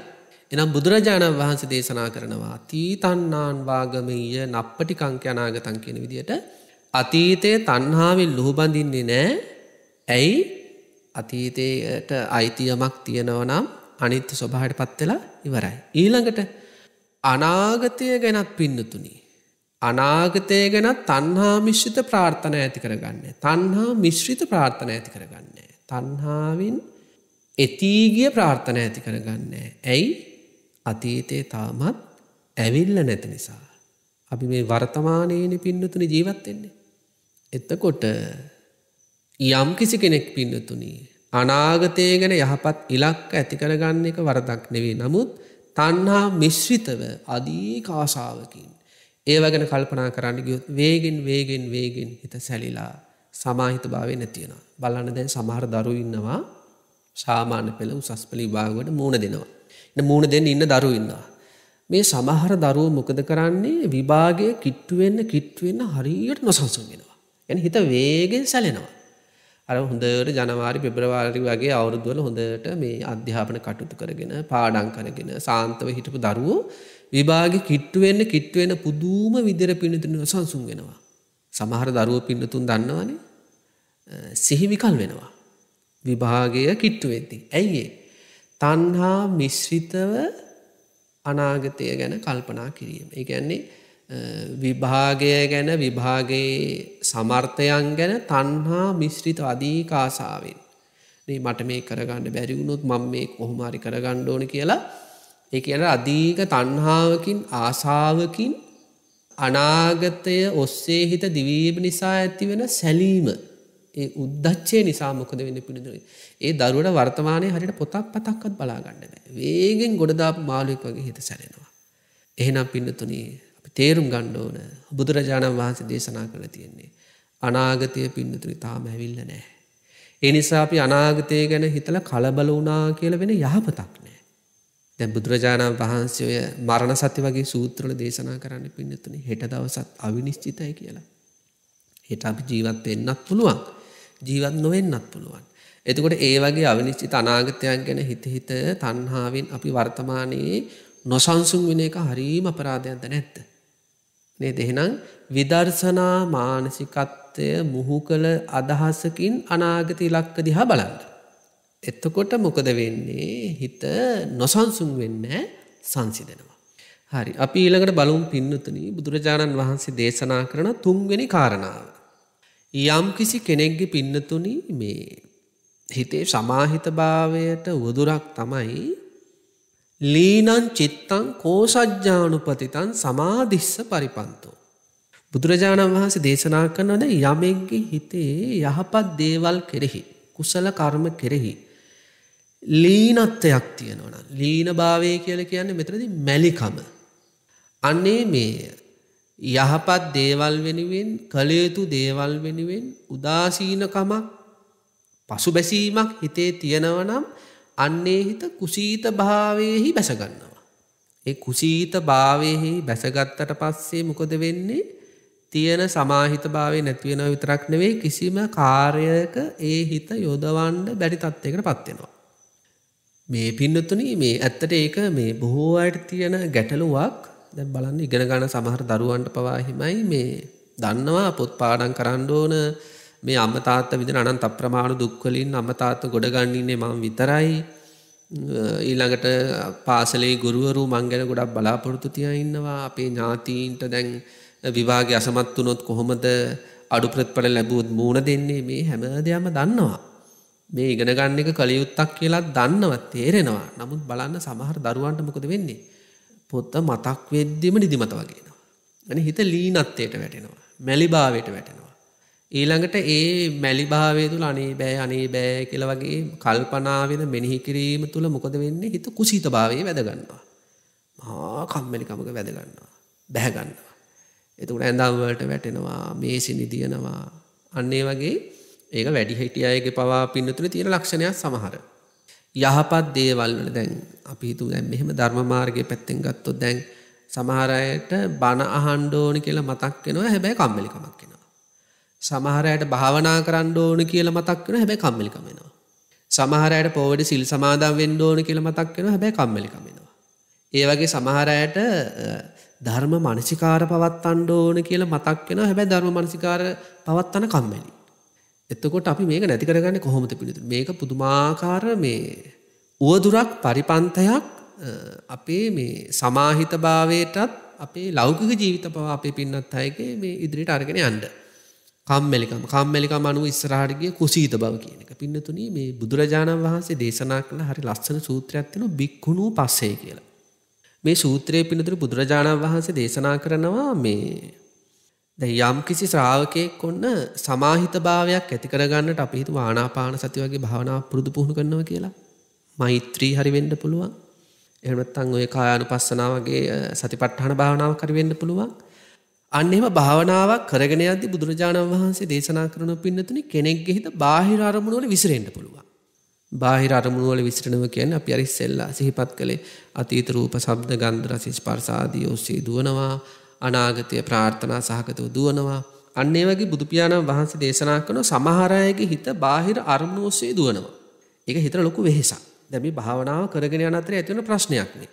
එනම් බුදුරජාණන් වහන්සේ දේශනා කරනවා තීතන්නාන් වාගමීය නප්පටිකංක්‍යනාගතන් කියන විදියට අතීතය තන්හාාවෙන් ලොහුබඳින්නේ නෑ ඇයි අතීතයට අයිතියමක් තියෙනවනම් අනිත්‍ය ස්වභාට පත්වෙලා ඉවරයි. ඊළඟට අනාගතය ගැනත් පින්නතුනි. අනාගතය ගැන තන්හා මිශ්්‍රිත ප්‍රාර්ථන ඇති කරගන්නේ. තන්හා මිශ්්‍රිත ප්‍රාර්ථන ඇති කරගන්නේ. තන්හාාවෙන් එතීගිය ප්‍රාර්ථන ඇති කරගන්නේ. ඇයි අතීතයේ තාමත් ඇවිල්ල නැත නිසා. අපි මේ වර්තමානයන පින්නතුන ජීවත්වෙන්නේ. එත්තකොට යම් කිසි කෙනෙක් පින්නතුනී. අනාගතය ගැන යහපත් ඉලක් ඇති කරගන්න එක වරදක් නෙවේ නමුත් තන්හා මිශ්‍රිතව අදී කාසාාවකින්. ඒව ගැන කල්පනා කරන්න ගියුත් වේගෙන් වේගෙන් වේගෙන් හිත සැලිලා සමාහිත භාවය නැතියෙනවා. බලන්න දැන් සමහර දරු ඉන්නවා සාමාන්‍ය පෙළ උසස් පලි භාගවට මූුණ දෙනවා. එ මූුණ දෙන්න ඉන්න දරු ඉන්නවා. මේ සමහර දරුව මොකද කරන්නේ විභාගය කිට්ටුවෙන්න කිට්ටුවෙන්න හරියට නොසන්සුන් වෙනවා. එන හිත වේගෙන් සැලෙනවා. අර හොඳට ජනවාරි පෙබ්‍රවාරි වගේ අවුරුදුවල හොඳට මේ අධ්‍යාපන කටයුතු කරගෙන පාඩං කරගෙන සාන්තව හිටපු දරුවෝ විභාග කිට්ටුවෙන්න කිට්ටුවෙන පුදුම විදිර පිණිතුන සංසුන් වෙනවා. සමහර දරුව පින්නතුන් දන්නවන සිහිවිකල් වෙනවා. විභාගය කිට්ටුවෙද්දි. ඇයිඒ. තන්හා මිශ්‍රිතව අනාගතය ගැන කල්පනා කිරීම. ඒගැන්නේ විභාගය ගැන විභාගයේ සමර්ථයන් ගැන තන්හා මිශ්‍රිත අධීකාසාාවෙන්. මට මේ කරගන්න බැරිවුණුත් මං මේ කොහොමරි කරගණ්ඩෝන කියලා එක එන අධීක තන්හාාවකින් ආසාාවකින් අනාගතය ඔස්සේ හිත දිවීම නිසා ඇති වෙන සැලීම ඒ උද්දච්චේ නිසා මොකද වෙන්න පිළිදුරේ ඒ දරුවට වර්තමානය හරිට පොතක් පතක්කත් බලාගන්න වේගෙන් ගොඩදා මාලුවක් වගේ හිත සැලෙනවා එහෙනම් පින්නතුනී අපි තේරුම් ගණ්ඩ ඕන බුදුරජාණන් වහන්සේ දේශනා කළ තියෙන්නේ අනාගතය පින්නතුරි තාම ඇවිල්ල නෑ එනිසා අපි අනාගතය ගැන හිතල කලබල වනා කියල වෙන යහපතක් නෑ දැ බුදුරජාණන් වහන්සේය මරණ සති වගේ සූත්‍රල දේශනා කරන්න පින්නතුන හෙට දවසත් අවිනිශ්චිතයි කියලා. හෙට අපි ජීවත් වෙන්නත් පුළුවන් ජීවත් නොවෙන්නත් පුළුවන්. එතකොට ඒ වගේ අවිනිශ්චිත අනාගතයන් ගැන හිතහිත තන්හාාවෙන් අපි වර්තමානයේ නොසන්සුන් වෙන එක හරීම අපරාධයක්ද නැත්ත. නේ දෙහෙනම් විදර්ශනා මානසිකත්වය මුහු කළ අදහසකින් අනාගත ඉලක්ක දිහා බලන්න. එත්තකොට මොකද වෙන්නේ හිත නොසන්සුන් වෙන්න සංසිදෙනවා. හරි අපි ඊළඟට බලුම් පින්නතුනී බුදුරජාණන් වහන්සේ දේශනා කරන තුන්වෙනි කාරණාව. යම් කිසි කෙනෙක්ගේ පින්නතුනි මේ හිතේ සමාහිත භාවයට වදුරක් තමයි ලීනන් චිත්තං කෝසජ්්‍යානුපතිතන් සමාධිස්ස පරිපන්තෝ. බුදුරජාණන් වහන්සේ දේශනා කරනවද යමෙක්ගේ හිතේ යහපත් දේවල් කෙරෙහි කුසල කර්ම කෙරෙහි ලීනත්වයක් තියෙනවන ලීන භාවය කියල කියන්න මෙතනති මැලිකම. අන්නේ මේ යහපත් දේවල් වෙනුවෙන් කළයුතු දේවල් වෙනුවෙන් උදාසීනකමක් පසු බැසීමක් හිතේ තියෙනවනම් අන්නේ හිත කුසීත භාවයහි බැසගන්නවා. ඒ කුසීත භාවයහි බැසගත්තට පස්සේ මොකද වෙන්නේ තියෙන සමාහිත භාවය නැතිවෙන විතරක් නෙවෙයි කිසිම කාර්යක ඒ හිත යොදවන්ඩ බැඩි තත්වයකට පත්වෙනවා. මේ පින්නතුන මේ ඇත්තට ඒක මේ බොහෝ අයට තියෙන ගැටලුවක් දැ බලන්න ඉගෙන ගණ සමහර දරුවන්ට පවාහිමයි මේ දන්නවා පොත් පාඩන් කරණ්ඩෝන මේ අමතාත්ත විද අනන් අප්‍රමාණු දුක්වලින් අමතාත්ත ගොඩගන්නන්නේ මං විතරයි ඊළඟට පාසලේ ගුරුවරු මංගැන ගොඩක් බලාපොරොතු තිය ඉන්නවා අපේ ඥාතීන්ට දැන් විවාගේ අසමත් වනොත් කොහොමද අඩු ප්‍රත්පල ලැබූත් මූුණ දෙන්නේ මේ හැම දෙයම දන්නවා මේ ඉගෙන ගන්න එක කළයුත්තක් කියලා දන්නවත් තේරෙනවා නමුත් බලන්න සමහර දරුවන්ට මොකද වෙන්නේ පොත්ත මතක් වෙද්දිම නිදිමත වගේනවා. ඇන හිත ලීනත්තයට වැටෙනවා මැලිභාවයට වැටෙනවා. ඊළඟට ඒ මැලිභාවය තුළ අනේ බෑ අනේ බෑ කියල වගේ කල්පනාවෙන මෙිනිහි කිරීම තුළ මොකද වෙන්නේ හිත කුසිත භාවය වැදගන්නවා. මහා කම්මැලිකමක වැදගන්නවා. බැහැගන්නවා. එතුකට ඇඳම්වලට වැටෙනවා මේසි නිදියනවා අන්නේ වගේ ඒක වැඩි හිටිය අයගේ පවා පින්නතුන තියෙන ලක්ෂණයක් සමහර. යහපත් දේවල් වල දැන් අපි හිතු දැන් මෙහෙම ධර්මමාර්ගය පැත්තෙන් ගත්තොත් දැන් සමහරයට බණ අහන්න ඕනි කියලා මතක් වෙනවා හැබැයි කම්මැලිකමක් වෙනවා. සමහරයට භාවනා කරන්න ඕන කියලා මතක් වෙනවා හැබැයි කම්මැලිකම වෙනවා. සමහරයට පොවඩ සිල් සමාදම් වෙන්න ඕන කියලා මතක් වෙනවා හැබැයි කම්මැලිකම වෙනවා. ඒ වගේ සමහරයට ධර්ම මනසිකාර පවත්තන්න ඕන කියලා මතක් වෙනවා හැබැයි ධර්ම මනසිකාර පවත්තන කම්මැලි. එතකොට අපි මේක නැති කරගන්න කොහොමද පිළිතු මේක පුදුමාකාර මේ උවදුරක් පරිපන්තයක් අපේ මේ සමාහිත භාවයටත් අපේ ලෞකික ජීවිත පව අපේ පින්නත් අයගේ මේ ඉදිරිට අරගෙන අන්ඩ කම්මෙලිකම් කම්මෙලිකම අනුව ඉස්සරහටගේ කුසීත බව කියන එක පින්නතුන මේ බුදුරජාණන් වහන්සේ දේශනා කළ හරි ලස්සන සූත්‍රයක්ත්තින බික්හුණු පස්සේ කියලා මේ සූත්‍රයේ පිනතුර බුදුරජාණන් වහන්සේ දේශනා කරනවා මේ යම් කිසි ශ්‍රාවකයෙක් ඔන්න සමාහිත භාවයක් ඇති කරගන්නට අපි හිතු ආනාපාන සති වගේ භාවනා පුරුදු පුහුණු කරනවා කියලා මෛත්‍රී හරි වෙන්න පුළුවන් එහෙමත්තං ඔය කායනු පස්සනාවගේ සතිපට්ඨාන භාවනාව කරවෙන්න පුළුවන් අන්න එම භාවනාවක් කරගෙන අදදි බුදුරජාණන් වහන්සේ දේශනා කරන පින්නතුනි කෙනෙක්ගෙ හිත බාහිර අරමුණුවල විසිරෙන්ට පුළුවන් බාහිර අරමුණුවල විසිරණව කියන අපි අරි සෙල්ලා සිහිපත් කළේ අතීත රූප සබ්ද ගන්ධරසි ස්පර්සාදී ඔස්සේ දුවනවා අනාගතය ප්‍රාර්ථනා සහගතව දුවනවා. අන්නේ වගේ බුදුපියාණන් වහන්සේ දේශනා කන සමහරයගේ හිත බාහිර අරමුණ ඔස්සේ දුවනවා. එක හිතර ලොකු වෙහෙසක් දැමි භාවනාව කරගෙන අනතර ඇතිවන ප්‍රශ්නයක්නේ.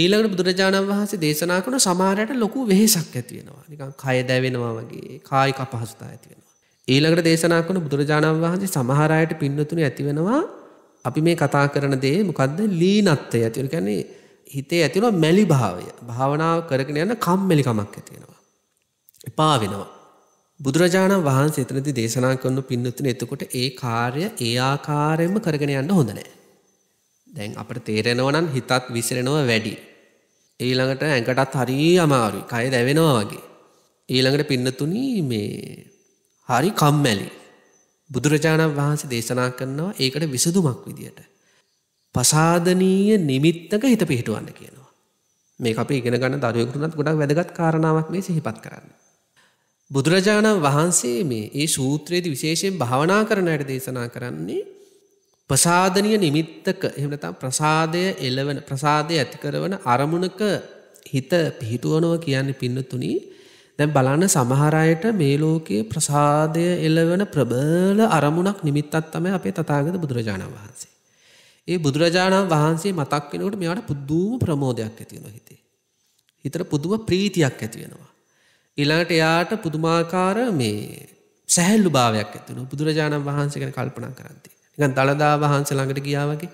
ඊළඟට බුදුරජාණන් වහන්සේ දේශනා කන සමාරයට ලොකු වෙහෙසක් ඇතිවෙනවා නිකන් කය දැවෙනවා වගේ කායික අපහසුතා ඇතිවෙනවා. ඊළඟට දේශනා කන බුදුරජාණන් වහන්සේ සමහරයට පින්නතුන ඇතිවෙනවා අපි මේ කතා කරන දේ මොකක්ද ලීනත්වය ඇතිවන කැන්නේ හිතේ ඇතිව මැලි භාවය භාවනාව කරගෙන යන කම්මැලිකමක් ඇතිෙනවා. එපා වෙනවා. බුදුරජාණන් වහන්සේ එතනති දේශනා කරන්න පින්නතුන එතකොට ඒ කාර්ය ඒ ආකාරයෙන්ම කරගෙන යන්න හොඳනෑ. දැන් අපට තේරෙනවනන් හිතත් විසිරෙනව වැඩි. ඊළඟට ඇඟටත් හරී අමාරුයි කය දැවෙනවා වගේ. ඊළඟට පින්නතුනී මේ හරි කම්මැලි. බුදුරජාණන් වහන්සේ දේශනා කරනවා ඒකට විසදුමක් විදියට. පසාදනීය නිමිත්තක හිත පිහිටුවන්න කියනවා. මේ අපේ ඉගෙන ගන්න දරුවකුරුණත් ගොඩක් වැදගත් කාරණාවක් මේ සිහිපත් කරන්න. බුදුරජාණන් වහන්සේ මේ ඒ සූත්‍රයේද විශේෂයෙන් භාවනා කරනයට දේශනා කරන්නේ ප්‍රසාධනය නිමිත්තක එහමනතා ප්‍රසාදය එලවන ප්‍රසාදය ඇතිකරවන අරමුණක හිත පිහිටුවනව කියන්නේ පින්නතුනි දැන් බලන්න සමහරයට මේ ලෝකයේ ප්‍රසාදය එලවන ප්‍රබල අරමුණක් නිමිත්තත් තමයි අපේ තතාගත බුදුරජාණන් වහන්සේ. ඒ බුදුරජාණන් වහන්සේ මතක් වෙනකොට මෙයාට පුදුම ප්‍රමෝදයක් ඇති වෙනවා හිතේ. හිතට පුදුම ප්‍රීතියක් ඇති වෙනවා. ඊළඟට එයාට පුදුමාකාර මේ සැහැල්ලු භාවයක් ඇති වෙනවා. බුදුරජාණන් වහන්සේ ගැන කල්පනා කරන්දී. නිකන් දලදා වහන්සේ ළඟට ගියා වගේ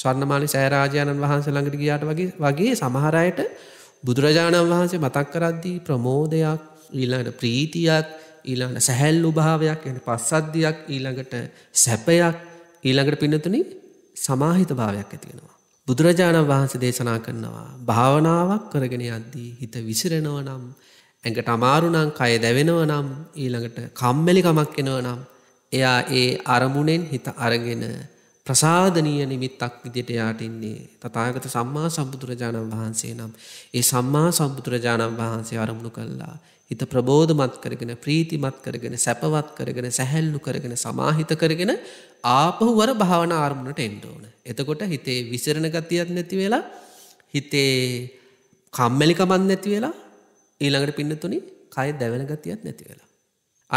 ස්වර්ණමාලි සෑරාජානන් වහන්සේ ළඟට ගියාට වගේ වගේ සමහර අයට බුදුරජාණන් වහන්සේ මතක් කරද්දී ප්‍රමෝදයක් ඊළඟට ප්‍රීතියක් ඊළඟට සැහැල්ලු භාවයක් එන පස්සද්ධියක් ඊළඟට සැපයක් ඊළඟට පින්නතුනේ සමාහිත භාවයක් ඇතිවෙනවා. බුදුරජාණන් වහන්සේ දේශනා කරනවා. භාවනාවක් කරගෙන අද්දී හිත විසිරෙනව නම් ඇඟට අමාරුනම් කය දැවෙනව නම් ඊළඟට කම්මැලිකමක් එෙනව නම් එයා ඒ අරමුණෙන් හිත අරගෙන ප්‍රසාධනීය නිමිත්තක් විදිට යාට ඉන්නේ තතාගත සම්මා සම්බුදුරජාණන් වහන්සේ නම් ඒ සම්මා සම්බුදුරජාණන් වහන්සේ අරමුණු කල්ලා හිත ප්‍රබෝධමත් කරගෙන ප්‍රීතිමත් කරගෙන සැපවත් කරගෙන සැහැල්ලු කරගෙන සමාහිත කරගෙන ආපහු වර භාවන ආර්මුණට එන්ඩ ඕන. එතකොට හිතේ විසරණ ගතියක් නැති වෙලා හිතේ කම්මැලිකමන් නැති වෙලා ඊළඟට පින්නතුනි කය දැවෙන ගතියක් නැති වෙලා.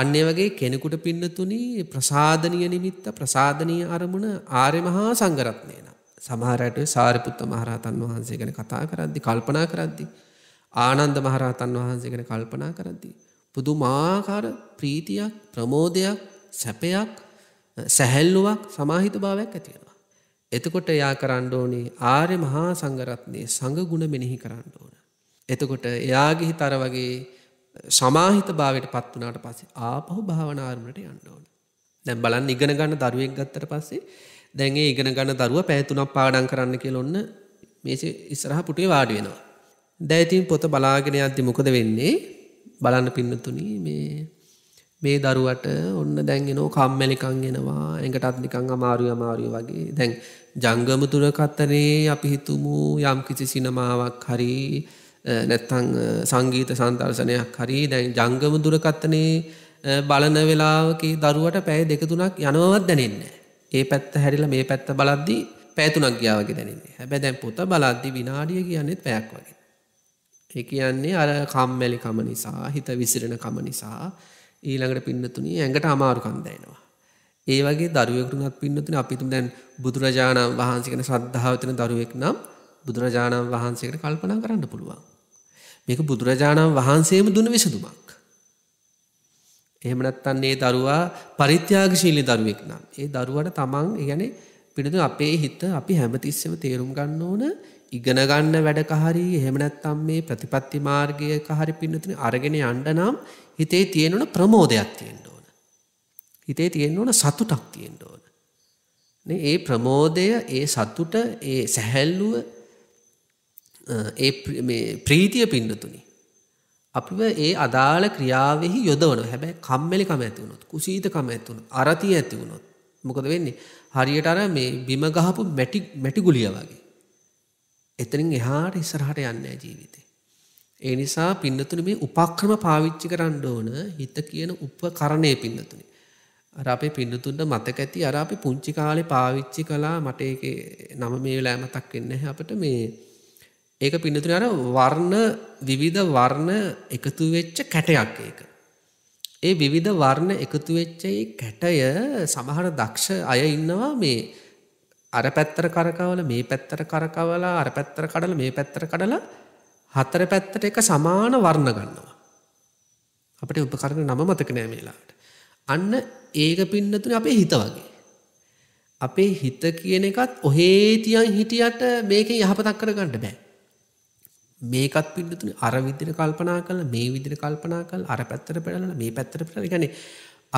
අන්නේ වගේ කෙනෙකුට පින්නතුනි ප්‍රසාධනය නිමිත්ත ප්‍රසාධනය අරමුණ ආර්ය මහා සංගරත්නයන. සමහරයට සාරිපුත්ත මහරහතන් වහන්සේ ගැන කතා කරද්දි කල්පනා කරද්දිී. ආනන්ද මහරහතන් වහන්සේ ගැන කල්පනා කරද්දී. පුදුමාකාර ප්‍රීතියක් ප්‍රමෝදයක් සැපයක් සැහැල්ලුවක් සමාහිත භාවයක් ඇතිෙනවා. එතකොට එයා කරන්න ඕනේ ආර්ය මහා සංගරත්නය සඟගුණ මෙනෙහි කරන්න ඕන. එතකොට එයාගිහි තර වගේ සමාහිත භාවයට පත් වනාට පස්සේ ආපහු භාවනාර්මට යන්න ඕන. දැන් බලන් ඉගෙන ගන්න දරුවෙක් ගත්තට පස්සේ දැන්ගේ ඉගෙන ගන්න දරුව පැතුනක් පාඩන් කරන්න කියලොන්න මේ ඉස්රහ පුටේ වාඩි වෙනවා. දැයිතින් පොත බලාගෙන අද්දි මොකද වෙන්නේ බලන්න පින්නතුනි මේ මේ දරුවට ඔන්න දැන්ගෙනෝ කම්මැලිකං ගෙනවා එඟටත් නිකං අමාරුය අමාරුය වගේ දැන් ජංගම තුර කත්තරේ අපි හිතුමු යම් කිසි සිනමාවක් හරි නැත්තං සංගීත සන්තර්ශනයක් හරි දැන් ජංගම දුරකත්තනේ බලන වෙලාකි දරුවට පැය දෙකතුනක් යනවත් දැනෙන්නේ ඒ පැත්ත හැරිලා මේ පැත්ත බලද්දි පැතුනක් ගියාවගේ දැනන්නේ හැබැ දැන් පොත බලද්දි විනාඩිය කියන්නෙත් පැයක් වගේ ඒ කියන්නේ අර කම්මැලි කම නිසා හිත විසිරෙන කම නිසා ඊළඟට පින්නතුනී ඇඟට අමාරුකන්දයනවා. ඒ වගේ දරුවෙකුටුනත් පින්නතුන අපිතුම් දැන් බුදුරජාණන් වහන්සේකන ශ්‍රද්ධාවතන දරුවෙක් නම් බුදුරජාණන් වහන්සේකට කල්පනා කරන්න පුළුවන්. මේක බුදුරජාණන් වහන්සේම දුන විසඳුමක්. එහෙමනත්තන්නේ දරුවා පරිත්‍යාගශීලි දරුවෙක් නම්. ඒ දරුවට තමන් ගැන පිනතු අපේ හිත අපි හැමතිස්සම තේරුම් ගන්න ඕන ඉගෙන ගන්න වැඩක හරි එහෙම නැත්තම් මේ ප්‍රතිපත්ති මාර්ගයක හරි පින්නතින අරගෙන යන්ඩනම් හිතේ තියෙනුන ප්‍රමෝදයක් තියෙන්ට ඕන. හිතේ තියෙන්න්න ඕන සතුටක් තියෙන්ට ඕන. ඒ ප්‍රමෝදය ඒ සතුට ඒ සැහැල්ලුව ඒ ප්‍රීතිය පින්නතුනි. අපිව ඒ අදාළ ක්‍රියාවෙහි යොදවන හැබැයි කම්මලිකම ඇතිවුණොත් කුසීතකම ඇතිවුණු අරතිය ඇතිවුණොත් මොකද වෙන්නේ හරියට අර මේ බිම ගහපු මැටිගුලිය වගේ එතනින් එහාට ඉස්සරහට යන්න ජීවිතේ. ඒ නිසා පින්නතුන මේ උපක්‍රම පාවිච්චි කරන්න ඕන හිත කියන උපකරණය පින්නතුනි. අර අපේ පින්නතුන්ට මතක ඇති අර අපි පුංචි කාලේ පාවිච්චි කළා මට ඒක නම මේ වෙලාව මතක් වෙන්නේ නැහැ අපිට මේ ඒක පින්නතුනි අර වර්ණ විවිධ වර්ණ එකතු වෙච්ච කැටයක් ඒක. ඒ විවිධ වර්ණ එකතු වෙච්ච ඒ කැටය සමහර දක්ෂ අය ඉන්නවා මේ අර පැත්තර කරකවල මේ පැත්තර කරකවලා අර පැත්තර කඩල මේ පැත්තර කඩලා හතර පැත්තට එක සමාන වර්ණ ගන්නවා. අපට උපකරන නම මතක නෑමේලාට. අන්න ඒක පින්නතුන අපේ හිත වගේ. අපේ හිත කියන එකත් ඔහේතියන් හිටියට මේක යහපතක් කරගන්නට බෑ. මේකත් පිඩතුන අර විදිර කල්පනා කල මේ විදිර කල්පනා කල් අර පැත්තර පෙරලන මේ පැත්තර පෙර ගැන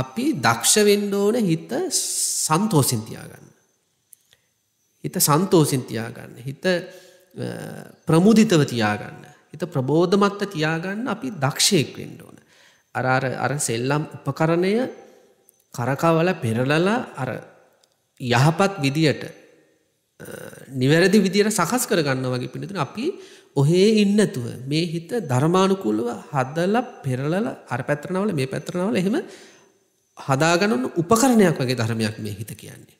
අපි දක්ෂවෙන්ඩෝන හිත සන්තෝසින්තියාගන්න. හිත සන්තෝසින් තියාගන්න. හිත ප්‍රමුදිතව තියාගන්න. හිත ප්‍රබෝධමත්ත තියාගන්න අපි දක්ෂයෙක් වෙන්න ඕන. අර අර සෙල්ලම් උපකරණය කරකාවල පෙරලලා අර යහපත් විදියට නිවැරදි විදියට සකස් කරගන්න වගේ පිළිතුන අපි ඔහේ ඉන්නතුව මේ හිත ධර්මානුකූලව හදල පෙරලල අර පැත්‍රනවල මේ පැත්‍රනවල එහෙම හදාගනන්න උපකරණයක් වගේ ධර්මයක් මේ හිත කියන්නේ.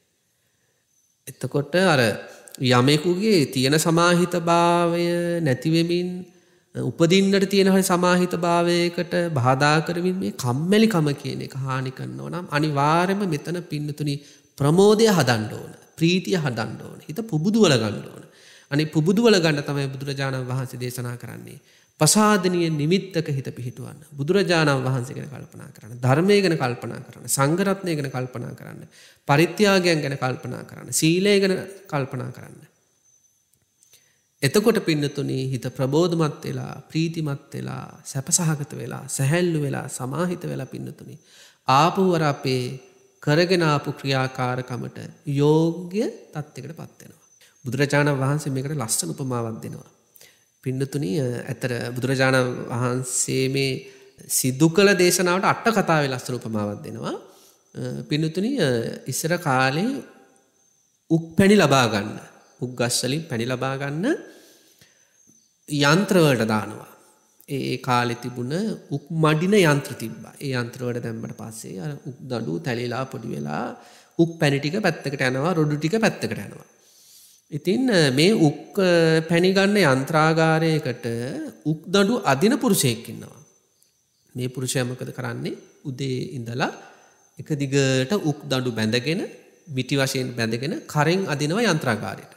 එතකොට අර යමෙකුගේ තියෙන සමාහිත භාවය නැතිවෙමින් උපදින්නට තියෙන හරි සමාහිත භාවයකට බාධා කරමින් මේ කම්මැලිකම කියන එක හානි කරන්නව නම් අනිවාර්යම මෙතන පින්නතුනි ප්‍රමෝදය හදන්න ඕන ප්‍රීතිය හදන්න ඕන හිත පුබුදුවල ගන්න ඕන අනි පුබුදුවල ගන්න තමයි බුදුරජාණන් වහන්සේ දේශනා කරන්නේ පසාධනය නිමිත්තක හිත පිහිටුවන්න බුදුරජාණන් වහන්සේ ගැන කල්පනා කරන්න ධර්මය ගැන කල්පනා කරන්න සංගරත්නය ගැන කල්පනා කරන්න පරිත්‍යාගයන් ගැන කල්පනා කරන්න සීලය ගැන කල්පනා කරන්න. එතකොට පින්නතුනී හිත ප්‍රබෝධමත් වෙලා ප්‍රීතිමත් වෙලා සැපසහගත වෙලා සැහැල්ලු වෙලා සමාහිත වෙලා පින්නතුනි. ආපුුවර අපේ කරගෙනාපු ක්‍රියාකාරකමට යෝග්‍ය තත්ත්කට පත්වෙනවා. බුදුරජාණන් වහන්සේ මේකට ලස්සන උපමාවක් දෙනවා. පිඩතුනී ඇතර බුදුරජාණන් වහන්සේ මේ සිදු කළ දේශනාවට අට්ට කතාව ලස්සන උපමාවත් දෙනවා. පිඩතුන ඉස්සර කාලේ උක් පැණි ලබාගන්න උක්ගස්වලින් පැණි ලබාගන්න යන්ත්‍රවලට දානවා. ඒ කාලෙ තිබුණ උක් මඩින යන්ත්‍ර තිබ්බා ඒ යන්ත්‍රවට දැම්බට පස්සේ උක් දඩු තැලිලා පොඩි වෙලා උක් පැණිටික පැත්තකට යනවා රොඩු ටික පැත්තකට යනවා. ඉතින් මේ උක් පැණිගන්න යන්ත්‍රාගාරයකට උක් දඩු අධින පුරුෂයෙක්කින්නවා. මේ පුරුෂයමකද කරන්නේ උදේ ඉඳලා එක දිගට උක් දඩු බැඳගෙන මිටි වශයෙන් බැඳගෙන කරෙන් අදිනව යන්ත්‍රාගාරයට.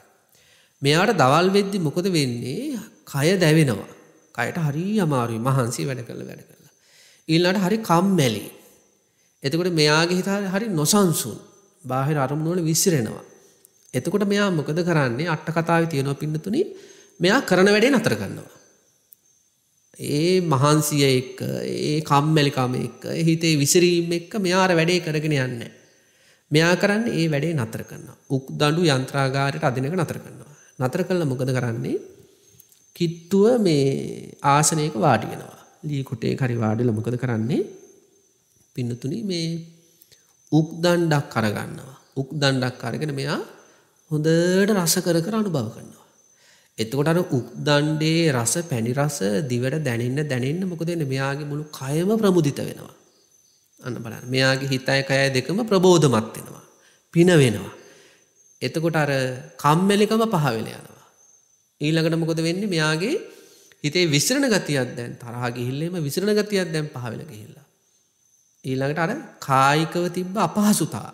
මෙයාට දවල් වෙද්දි මොකද වෙන්නේ කය දැවෙනවා. කයට හරි අමාරුයි මහන්සි වැඩ කළ වැඩ කරලා. ඊල්ලට හරි කම්මැලි. එතකොට මෙයාගේ හිතා හරි නොසන්සුන් බාහිර අරමුණුවල විසිරෙනවා. එතකොට මෙයා මොකද කරන්නේ අට්ට කතාව තියෙනවා පින්නතුනි මෙයා කරන වැඩේ නතර ගන්නවා. ඒ මහන්සිය එක්ක ඒ කම්මැලිකම එක්ක හිතේ විසිරීම එක්ක මෙයාර වැඩේ කරගෙන යන්න. මෙයා කරන්න ඒ වැඩේ නතර කන්න. උක් දඩු යන්ත්‍රාගාරයට අධිනක නතර කන්නවා. නතර කල්ල මොකද කරන්නේ කිට්ටුව මේ ආසනයක වාඩි වෙනවා. ලීකුටේ කරි වාඩිල මොකද කරන්නේ පින්නතුනි මේ උක්දණ්ඩක් කරගන්නවා. උක් දණ්ඩක් කරගෙන මෙයා හොඳට රස කර කර අනුභව කරනවා. එතකොට අර උක්දණ්ඩේ රස පැණිරස දිවට දැනෙන්න දැනෙන්න මොකද එන්න මෙයාගේ මුළු කයම ප්‍රමුදිත වෙනවා. අන්න බලන්න මෙයාගේ හිතය කය දෙකම ප්‍රබෝධමත් වෙනවා. පින වෙනවා. එතකොට අර කම්මැලිකම පහවෙල යනවා. ඊළඟට මොකද වෙන්නේ මෙයාගේ හිතේ විසිරණ ගතියක් දැන් තරහා ගිහිල්ලෙම විසිරණ ගතියක් දැන් පහවෙල ගිහිල්ලා. ඊළඟට අර කායිකව තිබ්බ අපහසුතා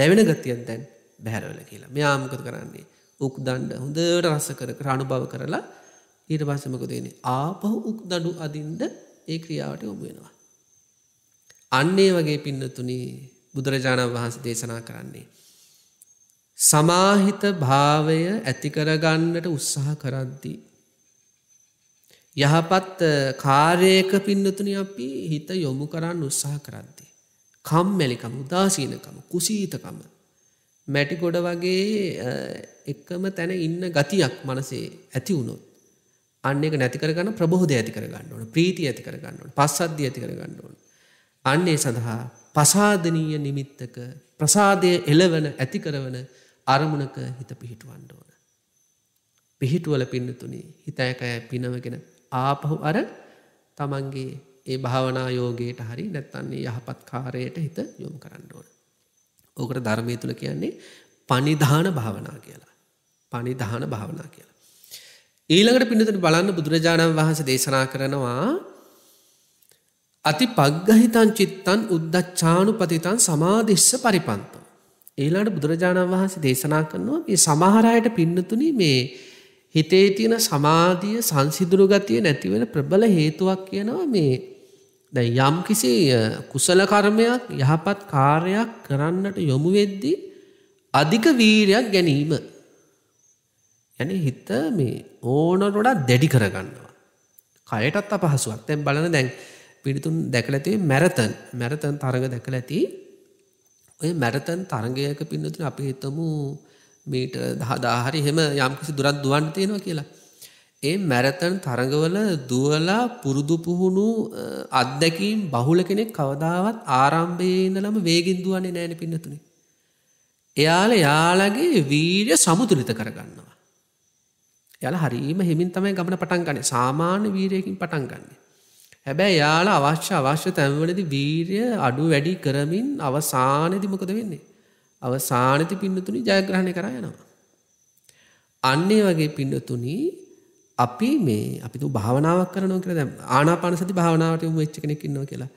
දැවෙන ගතියක් දැන් බැහැරවල කියලා මෙයා මොකද කරන්නේ උක් දණ්ඩ හොඳට රස කර රණුභව කරලා ඊට පස්සමකදන ආපහු උක් දඩු අදින්ද ඒ ක්‍රියාවට යොමු වෙනවා. අන්නේ වගේ පින්නතුනි බුදුරජාණන් වහන්සේ දේශනා කරන්නේ. සමාහිත භාවය ඇතිකරගන්නට උත්සාහ කරද්දී. යහපත් කාරයක පින්නතුනි අපි හිත යොමු කරන්න උත්සාහ කරද්දී. කම්මැලිකම උදාසීනකම කුසීතකම මැටිකොඩ වගේ එකම තැන ඉන්න ගතියක් මනසේ ඇති වුණොත් අන්න එක නැති කරගන්න ප්‍රබෝධය ඇති කරගන්න ඕන ප්‍රීති ඇති කරගන්නවට පස්සද්ධිය ඇති කරගන්න ඕන අන්නේ සඳහා පසාධනීය නිමිත්තක ප්‍රසාදය එලවන ඇති කරවන අරමුණක හිත පිහිටුවන්ඩ ඕන පිහිටුවල පින්නතුනි හිතයකය පිනවගෙන ආපහු අර තමන්ගේ ඒ භාවනා යෝගයට හරි නැත්තන්නේ යහපත් කාරයට හිත යොම් කරන්න ඕන ඕකට ධර්මය තුළ කියන්නේ පනිධාන භාවනා කියලා. පනිධාන භාවනා කියලා. ඊළඟට පිඳතුට බලන්න බුදුරජාණන් වහන්ස දේශනා කරනවා අති පග්ගහිතන් චිත්තන් උද්දච්චානු පතිතන් සමාධිස්ස පරිපන්ත. ඒලාට බුදුරජාණන් වහන්සේ දේශනා කරනවා ඒ සමහරයට පින්නතුනි මේ හිතේ තියෙන සමාධිය සංසිදුරුගතිය නැතිවෙන ප්‍රබල හේතුවක් කියනවා මේ දැ යම් කිසි කුසල කර්මයක් යහපත් කාර්යක් කරන්නට යොමු වෙද්දී අධික වීරයක් ගැනීම යන හිත මේ ඕන රොඩා දැඩි කරගන්නවා. කයටත් අපහසුවක් තැම් බලන දැන් පිරිතුන් දැකලැති මැරතන් මැරතන් තරග දැකල ඇති ඔය මැරතන් තරගයක පින්නතුන අපි හිතමු මීට දහදාහරි හෙම යම්කිසි දුරත් දුවන් තියෙනවා කියලා ඒ මැරතන් තරඟවල දුවලා පුරුදු පුහුණු අත්දැකීම් බහුල කෙනෙක් කවදාවත් ආරම්භයේදලම වේගින් දුවන්නේ නෑන පින්නතුනි. එයාල යාලගේ වීඩ සමුතුලිත කරගන්නවා. යල හරීම හෙමින් තමයි ගමන පටන් ගන්නේ සාමාන්‍ය වීරයකින් පටන් ගන්න. හැබැයි යාලා අවශ්‍ය අවශ්‍ය තැන්වලදි වීරය අඩු වැඩි කරමින් අවසානදිමකද වෙන්නේ. අවසානති පින්නතුනි ජයග්‍රහණය කරයනවා. අන්නේ වගේ පින්නතුනී අපි මේ අපි තු භාවනාවක් කරනවා කියලා දැන් ආනාපාන සති භාවනාවට යොමු වෙච්ච කෙනෙක් ඉන්නවා කියලා.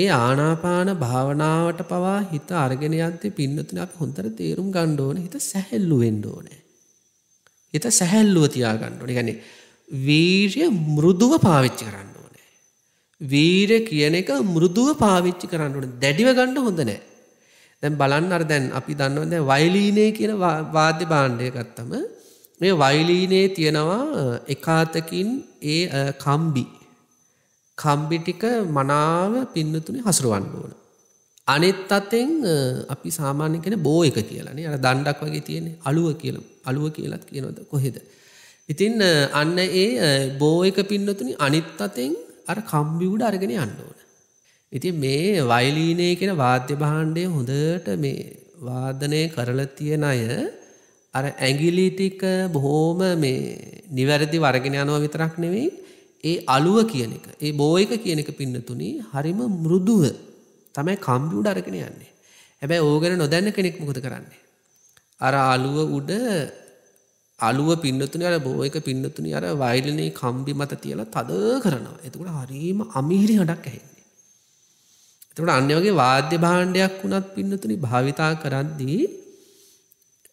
ඒ ආනාපාන භාවනාවට පවා හිත අරගෙන යද්දී පින්නතුනේ අපි හොඳට තේරුම් ගන්න ඕනේ හිත සැහැල්ලු වෙන්න ඕනේ. හිත සැහැල්ලුව තියාගන්න ඕනේ. يعني වීරිය මෘදුව පාවිච්චි කරන්න ඕනේ. වීරිය කියන එක මෘදුව පාවිච්චි කරන්න ඕනේ. දැඩිව ගන්න හොඳ නැහැ. දැන් බලන්න අර දැන් අපි දන්නවා දැන් වයලීනේ කියන වාද්‍ය භාණ්ඩය ගත්තම මේ වයිලීනේ තියෙනවා එකාතකින් ඒ කම්බි කම්බිටික මනාව පින්නතුනේ හසුරුවන්න ඕන. අනෙත් අතෙන් අපි සාමාන්‍ය කෙන බෝ එක කියලනේ අර දණ්ඩක් වගේ තියෙන අලුව කියලම් අලුව කියලත් කියනොද කොහෙද. ඉතින් අන්න ඒ බෝ එක පින්නතුනි අනිත් අතෙන් අර කම්බිවුඩ අරගෙන අන්න ඕන. ඉතින් මේ වයිලීනය කෙන වාද්‍ය භාණ්ඩය හොඳට මේ වාදනය කරල තියෙන අය අර ඇගිලි ටික බොහෝම මේ නිවැරදි වරගෙන යනවා විතරක් නෙවෙයි ඒ අලුව කියන එක ඒ බෝයක කියන එක පින්නතුනි හරිම මෘදුව තමයි කම්පියුඩ අරගෙන යන්නේ හැබැයි ඕගෙන නොදැන්න කෙනෙක් මොකද කරන්නේ අර අලුව උඩ අලුව පින්නතුනි අර බෝයක පින්නතුනි අර වයිලනේ කම්බි මත තියලා තද කරනවා එතකොට හරීම අමීරි හඬක් ඇහෙන්නේ එතකොට අන්‍ය වගේ වාද්‍ය භාණ්ඩයක් වුණත් පින්නතුනි භාවිතා කරද්දී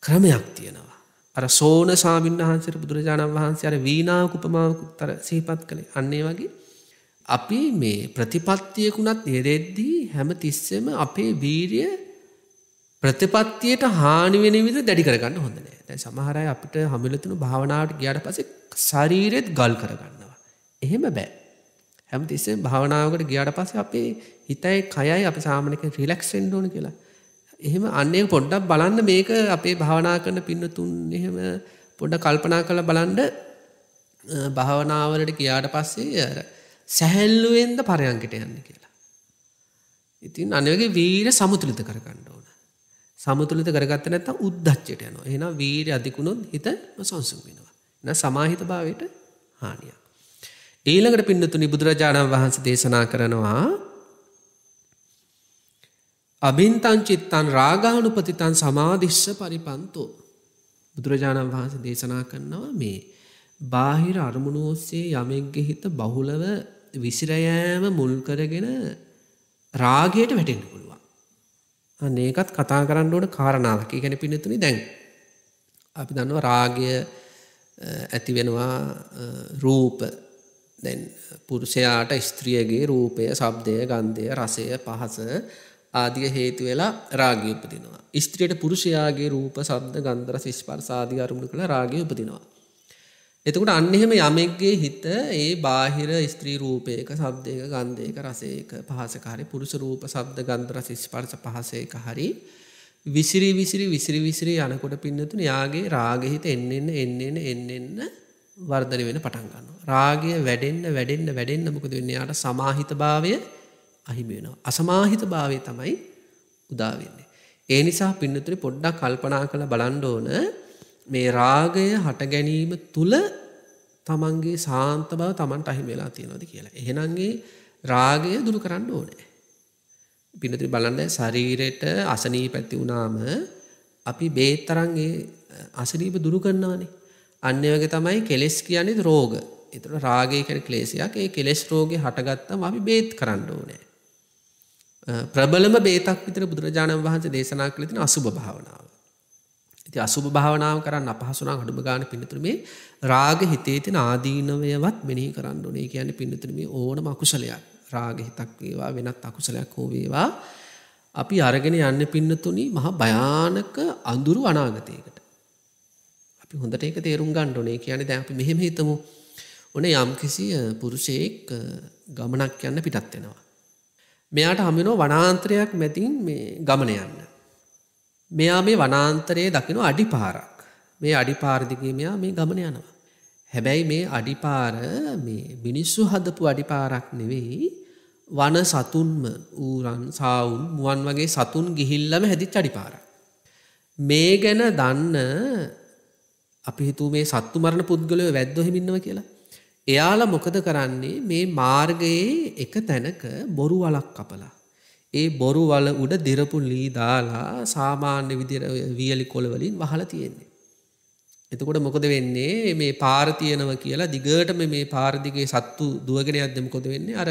ක්‍රමයක් තියෙනවා. අර සෝන ශාමීන් වහන්සේට බුදුරජාණන් වහන්සේ අර වීනාකුපමාවකු තර සහිපත් කළේ අන්නේ වගේ අපි මේ ප්‍රතිපත්තියකුණත් යෙරෙද්දී හැම තිස්සෙම අපේ වීරිය ප්‍රතිපත්තියට හානිවෙන විද දැඩි කරගන්න හොඳනෑ දැ සමහරයි අපිට හමිලතුන භාවනාවට ගියට පසේ ශරීරෙත් ගල් කරගන්නවා. එහෙම බෑ. හැම තිස්සේ භාවනාවකට ගියට පස අපේ හිතයි කයයි අප සාමනක රිලෙක්ෂෙන්ඩෝන කියලා එහෙම අන්නේ පොඩ්ඩක් බලන්න මේක අපේ භාවනා කරන පින්නතුන් එහෙම පොඩ කල්පනා කළ බලන්ඩ භාවනාවලට කියාට පස්සේ සැහැල්ලුවෙන්ද පරයන්කට යන්න කියලා. ඉතින් අනවගේ වීර සමුතුලිත කරගන්න ඕන. සමුතුලිත කරගත්ත නැත උද්දච්චයට යනවා එෙන වීර අධිකුණොත් හිත සංසුම් වෙනවා. එන සමාහිත භාවයට හානියක්. ඊළඟට පින්නතුනි බුදුරජාණන් වහන්සේ දේශනා කරනවා අභින්තං චිත්තන් රාගානුපතිතන් සමාධිශ්‍ය පරිපන්තෝ. බුදුරජාණන් වහන්සේ දේශනා කරනවා මේ බාහිර අරමුණෝස්සේ යමෙක්ගේ හිත බහුලව විසිරයෑම මුල් කරගෙන රාගයට වැටෙන්න්න පුළුවන්. අනේකත් කතා කරන්න ඕට කාරණාවක් ගැන පිනතුනි දැන්. අපි දන්නවා රාගය ඇතිවෙනවා රූප දැන් පුරුෂයාට ස්ත්‍රියගේ රූපය සබ්දය ගන්ධය රසය පහස ආදිය හේතු වෙලා රාගය උපදිනවා. ස්ත්‍රියට පුරුෂයාගේ රූප, ශබ්ද, ගන්ධ, රස, ස්පර්ශ ආදී අරමුණු කළ රාගය උපදිනවා. එතකොට අන්න එහෙම යමෙක්ගේ හිත ඒ බාහිර ස්ත්‍රී රූපයක, ශබ්දයක, ගන්ධයක, රසයක, පහසක හරි පුරුෂ රූප, ශබ්ද, ගන්ධ, රස, ස්පර්ශ පහසයක හරි විසිරි විසිරි විසිරි විසිරි යනකොට පින්නතුන යාගේ රාගය හිත එන්න එන්න එන්න එන්න එන්න එන්න වර්ධනය වෙන පටන් ගන්නවා. රාගය වැඩෙන්න වැඩෙන්න වැඩෙන්න මොකද වෙන්නේ? යාට සමාහිත භාවය අහිමි වෙනවා. අසමාහිත භාවය තමයි උදාවෙන්නේ. ඒ නිසා පින්නතුරි පොඩ්ඩක් කල්පනා කළ බලන්න ඕන මේ රාගය හට ගැනීම තුල තමන්ගේ සාන්ත බව තමන්ට අහිමි වෙලා තියෙනවද කියලා. එහෙනම්ගේ රාගය දුරු කරන්න ඕනේ. පින්නතුරි බලන්න ශරීරයට අසනීප ඇති වුණාම අපි බේතරන් ඒ අසනීප දුරු කරනවානේ. අන්නේ වගේ තමයි කෙලෙස් කියන්නේ රෝග. ඒතර රාගය කියන ක්ලේශයක්. ඒ කෙලෙස් රෝගේ හටගත්තම අපි බේත් කරන්න ඕනේ. ප්‍රබලම බේතක් විතර බුදුරජාණන් වහන්සේ දේශනා කළ තින අසුභ භාවනාව. ඇති අසුභ භාවනාව කරන්න අපහසුනා හඩුම ගාන පිනතුරමේ රාග හිතේ තින ආදීනවයවත් මෙනි කරන්න ඕනේ කියන්න පින්නතුරමේ ඕනම අකුසලයක් රාග හිතක් වේවා වෙනත් අකුසලයක් හෝ වේවා අපි අරගෙන යන්න පින්නතුනි මහා භයානක අඳුරු අනාගතයකට. අපි හොඳට ඒක තේරුම් ගණ්ඩොනේ කියන දැ අපි මෙහෙම හිතමු ඕන යම් කිසි පුරුෂයෙක් ගමනක් යන්න පිටත් වෙනවා. මෙයාට හමිනෝ වනාන්තරයක් මැතින් මේ ගමන යන්න. මෙයා මේ වනාන්තරයේ දකින අඩිපාරක් මේ අඩිපාරදිගේ මෙයා මේ ගමන යනවා. හැබැයි මේ අඩිපාර මේ මිනිස්සු හදපු අඩිපාරක් නෙවෙයි වන සතුන්ම ඌරන් සවුන් මුවන් වගේ සතුන් ගිහිල්ලම හැදි චඩිපාර. මේ ගැන දන්න අපි හිතු මේ සත්තු මරණ පුද්ගලය වැද්දොහිමින්නව කියලා එයාලා මොකද කරන්නේ මේ මාර්ගයේ එක තැනක බොරු වලක් කපලා. ඒ බොරු වල උඩ දිරපු ලී දාලා සාමාන්‍ය විදිර වියලි කොළවලින් වහල තියෙන්නේ. එතකොට මොකද වෙන්නේ මේ පාරතියනව කියලා දිගටම මේ පාරදිගේ සත්තු දුවගෙන අදම කොද වෙන්නේ අර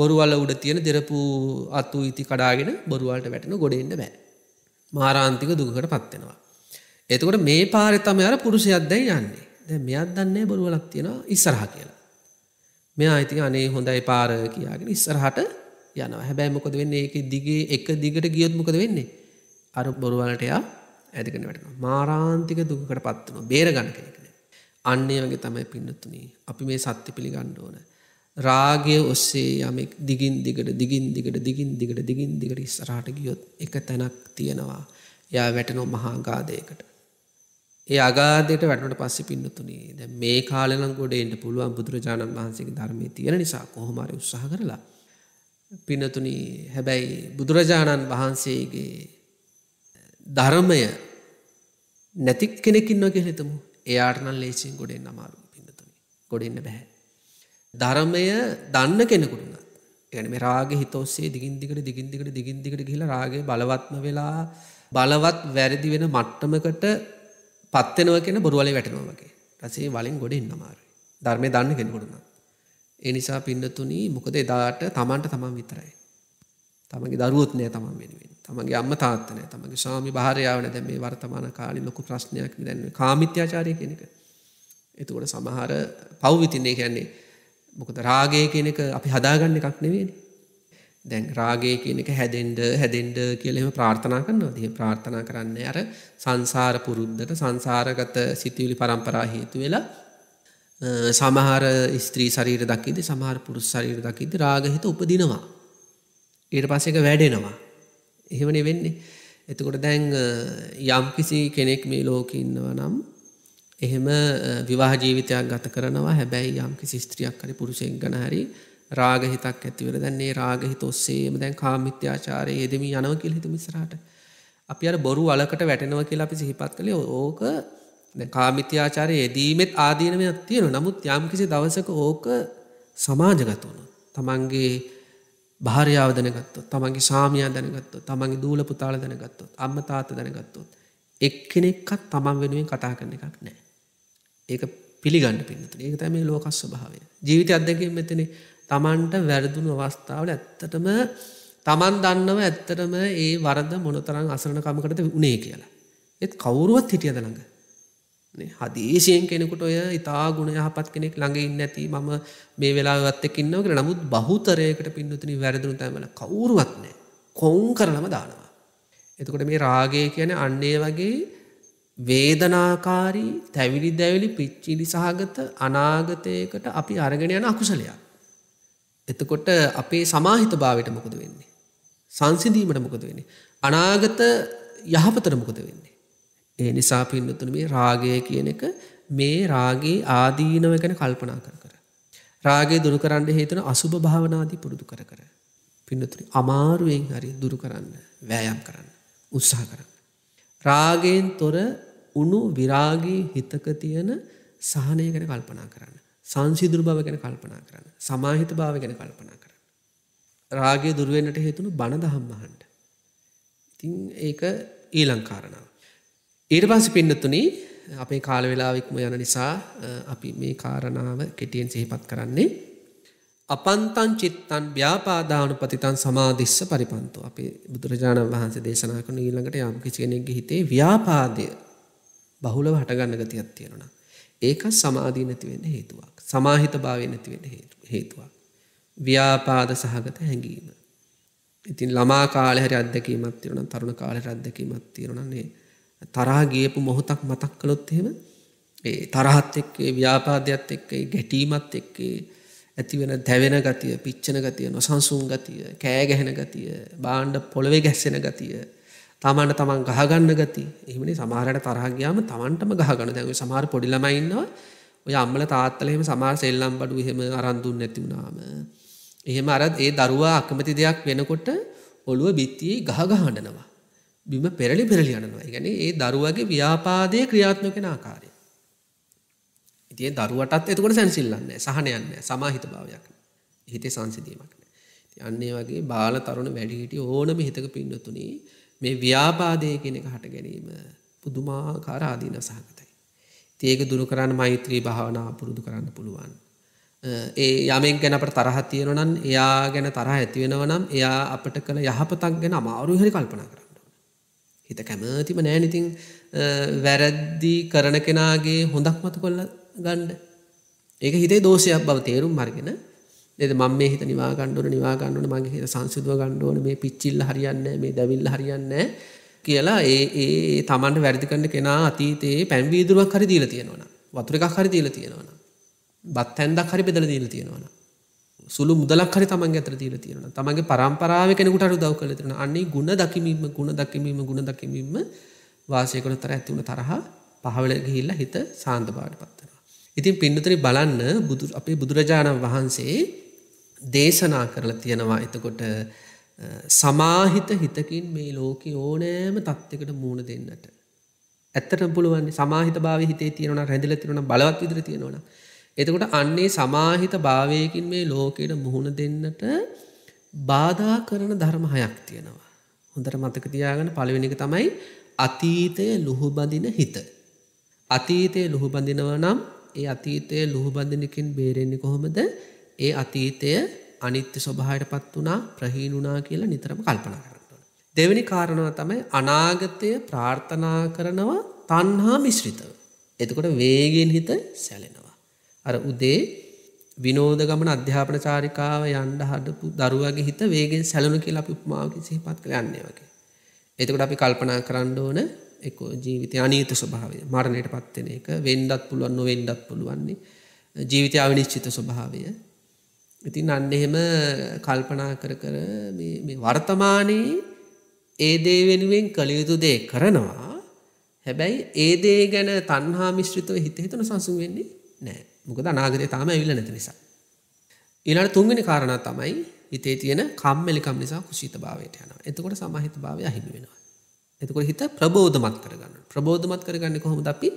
බොරුවල උඩ තියෙන දෙරපු අත්තු ඉති කඩාගෙන බොරුවලට වැටෙන ගොඩෙන්න්න බෑ. මාරාන්තික දුකට පත්වෙනවා. එතකොට මේ පාරිතම අර පුරුෂයක්දැයි යන්නේ. දැන් මෙයාත් දන්නේ නැහැ බොරුවලක් තියෙනවා ඉස්සරහ කියලා. මෙයා ඉතින් අනේ හොඳයි පාර කියාගෙන ඉස්සරහට යනවා. හැබැයි මොකද වෙන්නේ? ඒකේ දිගේ එක දිගට ගියොත් මොකද වෙන්නේ? අර බොරුවලට එයා ඇදගෙන වැටෙනවා. මාරාන්තික දුකකටපත් වෙනවා. බේර ගන්න කෙනෙක් නෑ. අන්න ඒ වගේ තමයි පින්නතුනි. අපි මේ සත්‍ය පිළිගන්න ඕන. රාගය ඔස්සේ යමෙක් දිගින් දිගට දිගින් දිගට දිගින් දිගට දිගින් දිගට ඉස්සරහට ගියොත් එක තැනක් තියෙනවා. එයා වැටෙනවා මහා ගාදයකට. ඒ අගාදයට වැටට පස්සෙ පින්නතුනේ ද මේ කාලනම් ගොඩ එන්ට පුළුවන් බුදුරජාණන් වහන්සේගේ ධර්මය තියෙන නිසා කොහොමර උත්සාහ කරලා පිනතුන හැබැයි බුදුරජාණන් වහන්සේගේ ධර්මය නැති කෙනෙකින්ව කෙනෙතමු එයාටනල් ලේසින් ගොඩෙන් අමාරු පින්නතුන ගොඩෙන්න බැහැ. ධර්මය දන්න කෙනෙකුටුන ගැන මේ රාග හිතෝස්සේ දිගින්දිකට දිගින්දිකට දිගින්දිකට කියලා රාගේ බලවත්ම වෙලා බලවත් වැරදි වෙන මට්ටමකට පත්වෙනව කියෙන බොරුවල වැටනවාගේ රසේ වලින් ගොඩ ඉන්නමාර ධර්මය දන්න කෙනකොටුන්න. ඒ නිසා පින්නතුනී මොකද එදාට තමන්ට තමන් විතරයි. තමගේ දරුවත්නය තමන් වෙනුවෙන් තමගේ අම්ම තාත්තනය තමගේ ශාමි භාරයාවන දැ මේ වර්තමාන කාලි ලොකු ප්‍රශ්නයක් දැන්ව කාමිත්‍යාචාරය කෙනෙක. එතුවට සමහර පව්විතින්නේ කියන්නේ මොකද රාගය කෙනෙක අපි හදාගන්න එකක් නෙවෙේ දැන් රාගය කියන එක හැදෙන්ඩ හැදෙන්ඩ කියලෙම ප්‍රාර්ථනා කරනවා දිහ ප්‍රාර්ථනා කරන්න අර සංසාර පුරුද්ධට සංසාරගත සිතිවිලි පරම්පරා හේතු වෙලා සමහර ස්ත්‍රී සරීර දකිද සමහර පුරුස් සරීර දකිද රාගහිත උපදිනවා ඊට පස්ස එක වැඩෙනවා එහෙමන වෙන්නේ එතකොට දැන් යම් කිසි කෙනෙක් මේ ලෝකඉන්නව නම් එහෙම විවාහ ජීවිතයක් ගත කරනවා හැබැයි යම් කිසි ස්ත්‍රියක් හරි පුරුසෙක් ගන හරි රාගහිතක් ඇතිවර දැන්නේ රාගහිත ඔස්සේම දැන් කාමිත්‍යාචාරය යෙදමී යනව කියල හිතු මිසරට අපි අර බොරු අලකට වැටෙනව කියලා අපි සිහිපත් කළේ ඕක කාමිත්‍යාචාරය යෙදීමත් ආදීනමයක් තියෙන නමුත් යම් කිසි දවසක ඕක සමාජගතවුණු තමන්ගේ භාරයාව දැනගත්තොත් තමන්ගේ සාමයා දැනගත්තොත් තමන්ගේ දූල පුතාල දැනගත්තොත් අම්ම තාත දැනගත්තොත් එක්කෙනෙක්කත් තමන් වෙනුවෙන් කතා කරන එකක් නෑ ඒක පිළිගන්න පින්නතු ඒක තැම ලෝකස්ව භාවය ජීවිත අදැකෙන් මෙතන තමන්ට වැරදුන අවස්ථාවල ඇත්තටම තමන් දන්නව ඇත්තටම ඒ වරද මොනතරං අසරණකමකට උනේ කියලා. එත් කවුරුවත් හිටියද ළඟ. හදේශයෙන් කෙනෙකුට ඔය ඉතා ගුණ යහපත් කෙනෙක් ළඟඉන්න ඇති මම මේ වෙලාවත්තකින්නව කර නමුත් බහුතරයකට පින්නතුනි වැරදුන තැමල කවුරුවත්නෑ කොන් කරලම දානවා. එතකොට මේ රාගය කියන අන්නේ වගේ වේදනාකාරී තැවිලි දැවිලි පිච්චිලි සහගත අනාගතයකට අපි අරගෙන යන අකුසලයක්. එතකොට අපේ සමාහිත භාවයට මොකද වෙන්නේ. සංසිදීමට මොකද වෙන්නේ. අනාගත යහපතර මොකද වෙන්නේ. ඒ නිසා පින්නතුන මේ රාගය කියන එක මේ රාගේ ආදීනව ගැන කල්පනා කර කර. රාගේ දුරු කරන්න හේතුන අසුභ භාවනාදී පුරුදු කර කර. පින්නතුන අමාරුවෙන් හරි දුරු කරන්න වෑයම් කරන්න උත්සාහ කරන්න. රාගයෙන් තොර උුණු විරාගී හිතක තියෙන සහනය ගැන කල්පනා කරන්න. සංසිදුරු බව ගැන කල්පනා කරන්න සමාහිත භාව ගැන කල්පනා කරන්න. රාගේ දුරුවෙන්න්නට හේතුළු බණ දහම්මහන්ට. ඉතින් ඒක ඒ ලංකාරණාව. ඊට පස්ස පින්නතුනේ අපේ කාලවෙලාවෙක්ම යන නිසා අපි මේ කාරණාව කෙටියෙන් සහිපත් කරන්නේ. අපන්තන් චිත්තන් ්‍යාපාදානු පතිතන් සමාධිස්ස පරිපන්තු අපේ බුදුරජාණන් වහන්සේ දේශනා කන ඊළඟට යම් කිසි කෙනෙක්ගේ හිතේ ව්‍යාපාදය බහුලව හටගන්න ගතියක් තියෙනවා. ඒක සමාධී නැතිවෙන්න හේතුවක්. සමාහිත භාවය නැතිවෙන හේතුවක්. ව්‍යාපාද සහගත හැඟීම. ඉතින් ළමා කාල හරි අදැකීමත් තිරන තරුණ කාල රද්දැකීමත් තිරණන්නේ තරාගේපු මොහොතක් මතක් කළොත් එහෙම ඒ තරහත් එක්කේ ව්‍යාපාදයක් එක්කේ ගැටීමත් එක්කේ ඇතිවෙන දැවෙන ගතිය පිච්චන ගතිය නොසන්සුන් ගතිය කෑගැහෙන ගතිය බාණ්ඩ පොළොවේ ගැස්සෙන ගතිය තමන්ට තමන් ගහගන්න ගති එහමනි සමහරට තරහගයාම තමන්ටම ගහගන දැව සමහර පොඩිලමයින්නවා ඔය අම්මල තාත්තලෙම සමාර සෙල්ලම් බඩු එහෙම අරන්දුන් නැතිවුණාම. එහෙම අරත් ඒ දරුවා අකමති දෙයක් වෙනකොට ඔළුව බිත්තියේ ගහගහඩනවා. බිම පෙරලි පෙරලි යනවා ගැන ඒ දරුවගේ ව්‍යාපාදය ක්‍රියාත්මකෙන ආකාරය. ඉතිේ දරුවටත් එතකොට සැන්සිල්ලන්න සහනයන්න සමාහිත භාවයක් හිතේ සංසිදීමක්න. අන්නේ වගේ බාල තරුණ වැඩිහිටි ඕනම හිතක පින්නතුනේ මේ ව්‍යාබාධය කෙනෙක හට ගැනීම පුදුමාකාර ආදීන සහගතයි. ඒක දුරු කරන්න මෛත්‍රී භාවනා පුරුදු කරන්න පුළුවන්. ඒ යමෙන් ගැනට තරහ තියෙනනන් එයා ගැන තරහ ඇතිවෙනවනම් එයා අපට කළ යහපතක් ගැන අමාරුහරි කල්පනා කරන්න. හිත කැමතිම නෑනිතින් වැරද්දි කරන කෙනාගේ හොඳක් මතු කොල්ල ගණ්ඩ. ඒක හිතේ දෝෂයක් බව තේරුම් මර්ගෙන දෙද මම මේ හිත නිවා ගණ්ඩුවන නිවා ගණ්ඩුවන මගේ හිත සංසිදුව ගණ්ඩුවන මේ පිච්චිල්ල හරියන්න මේ දැවිල්ල හරියන්න කියලා ඒ ඒ තමන්ට වැරදි කරන්න කෙනා අතීතයේ පැන්වීදුරුවක් හරි දීල තියෙනවන වතුර එකක් හරි දීල තියෙනවන බත් ඇන්දක් හරි බෙදල දීල තියෙනවන සුළු මුදලක් හරි තමන් ඇතර දීල තියෙන තමන්ගේ පරම්පරාව කෙනකුට හරු දව් කල තිරෙන අන්නේ ගුණ දකිමීම ගුණ දකිමීම ගුණ දකිමීම වාසයකොන තර ඇතිවුණ තරහා පහවල ගිහිල්ලා හිත සාන්ධ පාට පත්වනවා. ඉතින් පින්නතරි බලන්න අපේ බුදුරජාණන් වහන්සේ දේශනා කරලා තියෙනවා එතකොට සමාහිත හිතකින් මේ ලෝකෙ ඕනෑම තත්ත්කට මූුණ දෙන්නට. ඇත්තට පුළුවන් සමාහිත භාව හිතේ තියෙනන රැඳල තිරන බලවත් විදිර තියෙනවන. එතකොට අන්නේ සමාහිත භාවයකින් මේ ලෝකයට මුහුණ දෙන්නට බාධා කරන ධර්ම හයක් තියෙනවා. හොඳට මතක තියාගෙන පළවෙනික තමයි අතීතය ලොහුබඳින හිත. අතීතය ලොහුබඳිනව නම් ඒ අතීතය ලොහුබඳිනකින් බේරෙන්නේ කොහොමද ඒ අතීතය අනිත්‍ය ස්වභායටපත් වනා ප්‍රහීනුනා කියලා නිතරම කල්පනා කරන්න. දෙවැනි කාරණව තමයි අනාගතය ප්‍රාර්ථනා කරනවා තන්හා මිශ්‍රිතව. එතකොට වේගෙන් හිත සැලෙනවා. අර උදේ විනෝද ගමන අධ්‍යාපන චාරිකාව යන්ඩ හඩපු දරුවගේ හිත වේගෙන් සැලුණු කියලා අපි උපමාවකි සිහිපත් කරන්නේ වගේ. එතකොට අපි කල්පනා කරන්න ඕන එක ජීවිතය අනීත ස්වභාවය මරණයට පත්වෙන එක වෙන්ඩත් පුළුවන් නොවෙන්ඩත් පුළුවන්නේ ජීවිතය අවිනිශ්චිත ස්වභාවය ඉතින් අන්න එහෙම කල්පනා කර කර වර්තමානයේ ඒදේ වෙනුවෙන් කළයුතු දේ කරනවා හැබැයි ඒදේ ගැන තන්හා මිශ්‍රිතව හිත හිතන සංසුම් වෙන්නේ නෑ මොකද අනාගතය තාම ඇවිල නැති නිසා. ඉලාට තුන්ගෙන කාරණ තමයි හිතේ තියෙන කම්මලිකම් නිසා කුෂීත භාවයට යන එතකොට සමහිත භාවය අහිමි වෙනවා. එතකොට හිත ප්‍රබෝධමත් කරගන්න ප්‍රබෝධමත් කරගන්න කොහොම අපි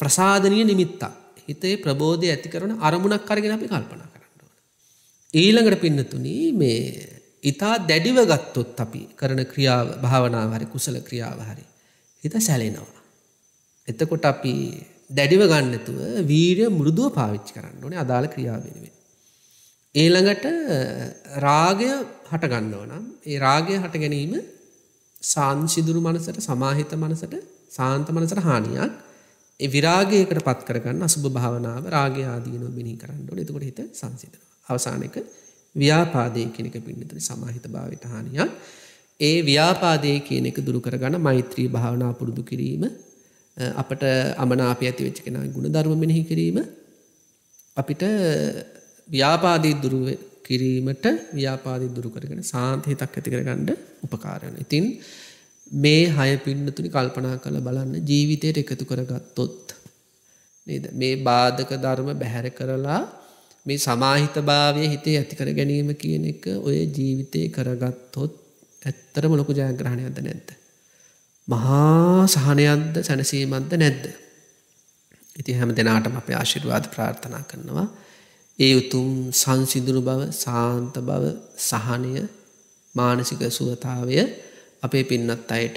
ප්‍රසාධනය නිමිත්තක් හිතේ ප්‍රබෝධය ඇති කරන අරමුණක් කරගෙන අපි කල්පනක්. ඊළඟට පින්නතුන මේ ඉතා දැඩිව ගත්තොත් අපි කරන ක්‍රියාව භාවනාව හරි කුසල ක්‍රියාව හරි හිත සැලෙනවා. එතකොට අපි දැඩිව ගන්නතුව වීරය මුරුදුව පාවිච්චි කරන්න ඕනේ අදාළ ක්‍රියා වෙනුවෙන්. ඊළඟට රාගය හටගන්නව නම් ඒ රාගය හට ගැනීම සාංසිදුරු මනසට සමාහිත මනසට සාන්ත මනසට හානියක් ඒ විරාගයකට පත් කරගන්න අසුභ භාවනාව රාගය ආදීනෝ මෙනෙහි කරන්න ඕනේ. එතකොට හිත සංසිඳනවා. අවසානක ව්‍යාපාදය කෙනෙක පින්නතර සමහිත භාවිත හානියක් ඒ ව්‍යාපාදය කියනෙක දුරුකර ගන මෛත්‍රී භාවනා පුරුදු කිරීම අපට අමනාපය ඇති වෙච්ච කෙන ගුණ ධර්මමෙනෙහි කිරීම අපිට ව්‍යාපාදී දුරුව කිරීමට ව්‍යාපාදී දුරුකරගෙන සාන්තහිතක් ඇති කරගණ්ඩ උපකාරණ ඉතින් මේ හය පින්නතුනි කල්පනා කළ බලන්න ජීවිතයට එකතු කරගත්තොත් නේද මේ බාධක ධර්ම බැහැර කරලා මේ සමාහිත භාවය හිතේ ඇතිකර ගැනීම කියන එක ඔය ජීවිතය කරගත්හොත් ඇත්තරම ලොකු ජයග්‍රහණයක්ද නැද්ද. මහා සහනයක්ද සැනසීමක්ද නැද්ද. ඉති හැම දෙනාටම අප ආශිරවාද ප්‍රාර්ථනා කරනවා. ඒ උතුම් සංසිදුරු බව සාන්ත බව සහනය මානසික සුවතාවය අපේ පින්නත් අයට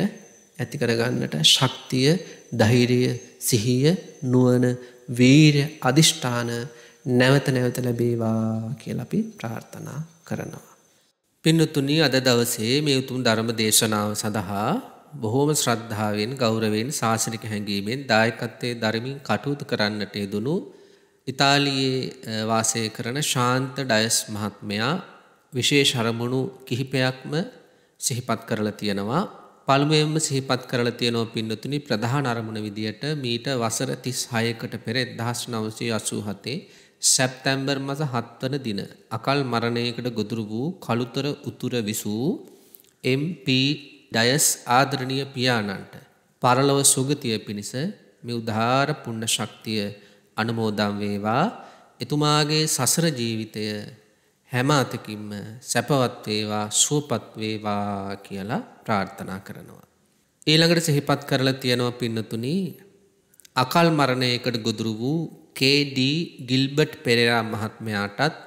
ඇතිකරගන්නට ශක්තිය දහිරය සිහිය නුවන වීරය අධිෂ්ඨාන නැවත නැවත ලැබේවා කියලා අපි ප්‍රාර්ථනා කරනවා. පින්නතුනි අද දවසේ මේ උතුම් ධර්ම දේශනාව සඳහා බොහෝම ශ්‍රද්ධාවෙන් ගෞරවෙන් ශාසනික හැඟීමෙන් දායකත්වයේ දරමින් කටයුතු කරන්නට යෙදුණු ඉතාලියේ වාසය කරන ශාන්ත ඩයස් මහත්මයා විශේෂ අරමුණු කිහිපයක්ම සිහිපත් කරලා තියෙනවා. පළමුවෙන්ම සිහිපත් කරලා තියෙනවා පින්නතුනි ප්‍රධාන අරමුණ විදියට මීට වසර 36කට පෙර 1987 සැප්තැම්බර් මස හත්වන දින අකල් මරණයකට ගොදුරු වූ කළුතර උතුර විසූ MP ඩයස් ආදරණීය පියාණන්ට පරලොව සුගතිය පිණිස මේ උදාාර පුණ්‍ය ශක්තිය අනුමෝදන් වේවා එතුමාගේ සසර ජීවිතය හැම අතකින්ම සැපවත් වේවා සුවපත් වේවා කියලා ප්‍රාර්ථනා කරනවා ඊළඟට සිහිපත් කරලා තියෙනවා පින්නතුනි අකල් මරණයකට ගොදුරු වූ කේඩී ගිල්බට් පෙරේරා මහත්මයාටත්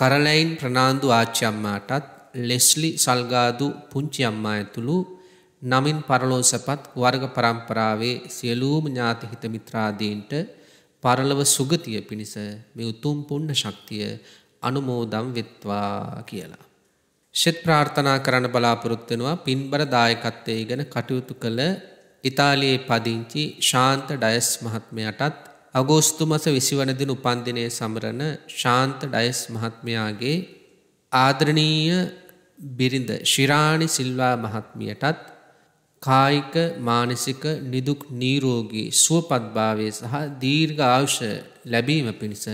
කරලයින් ප්‍රනාන්දු ආච්චි අම්මාටත් ලෙස්ලි සල්ගාදු පුංචි අම්මා ඇතුළු නමින් පරලෝසපත් වර්ග પરම්පරාවේ සියලුම ඥාති හිත මිත්‍රාදීන්ට පරලව සුගතිය පිණිස මේ උතුම් පුණ්‍ය ශක්තිය අනුමෝදම් වෙත්වා කියලා. ෂෙත් ප්‍රාර්ථනා කරන්න බලාපොරොත්තු වෙනවා පින්බර දායකත්වයේ ගැන කටයුතු කළ ඉතාලියේ පදිංචි ශාන්ත ඩයස් මහත්මයාටත් අගෝස්තු මස විසිවනදින උපන්දිනය සමරණ ශාන්ත ඩයිස් මහත්මයාගේ ආදරණීය බිරිඳ ශිරාණි සිල්වා මහත්මියටත් කායික මානසික නිදුක් නීරෝගී සුවපත්භාවය සහ දීර්ඝ ආවුෂ ලැබීම පිණිස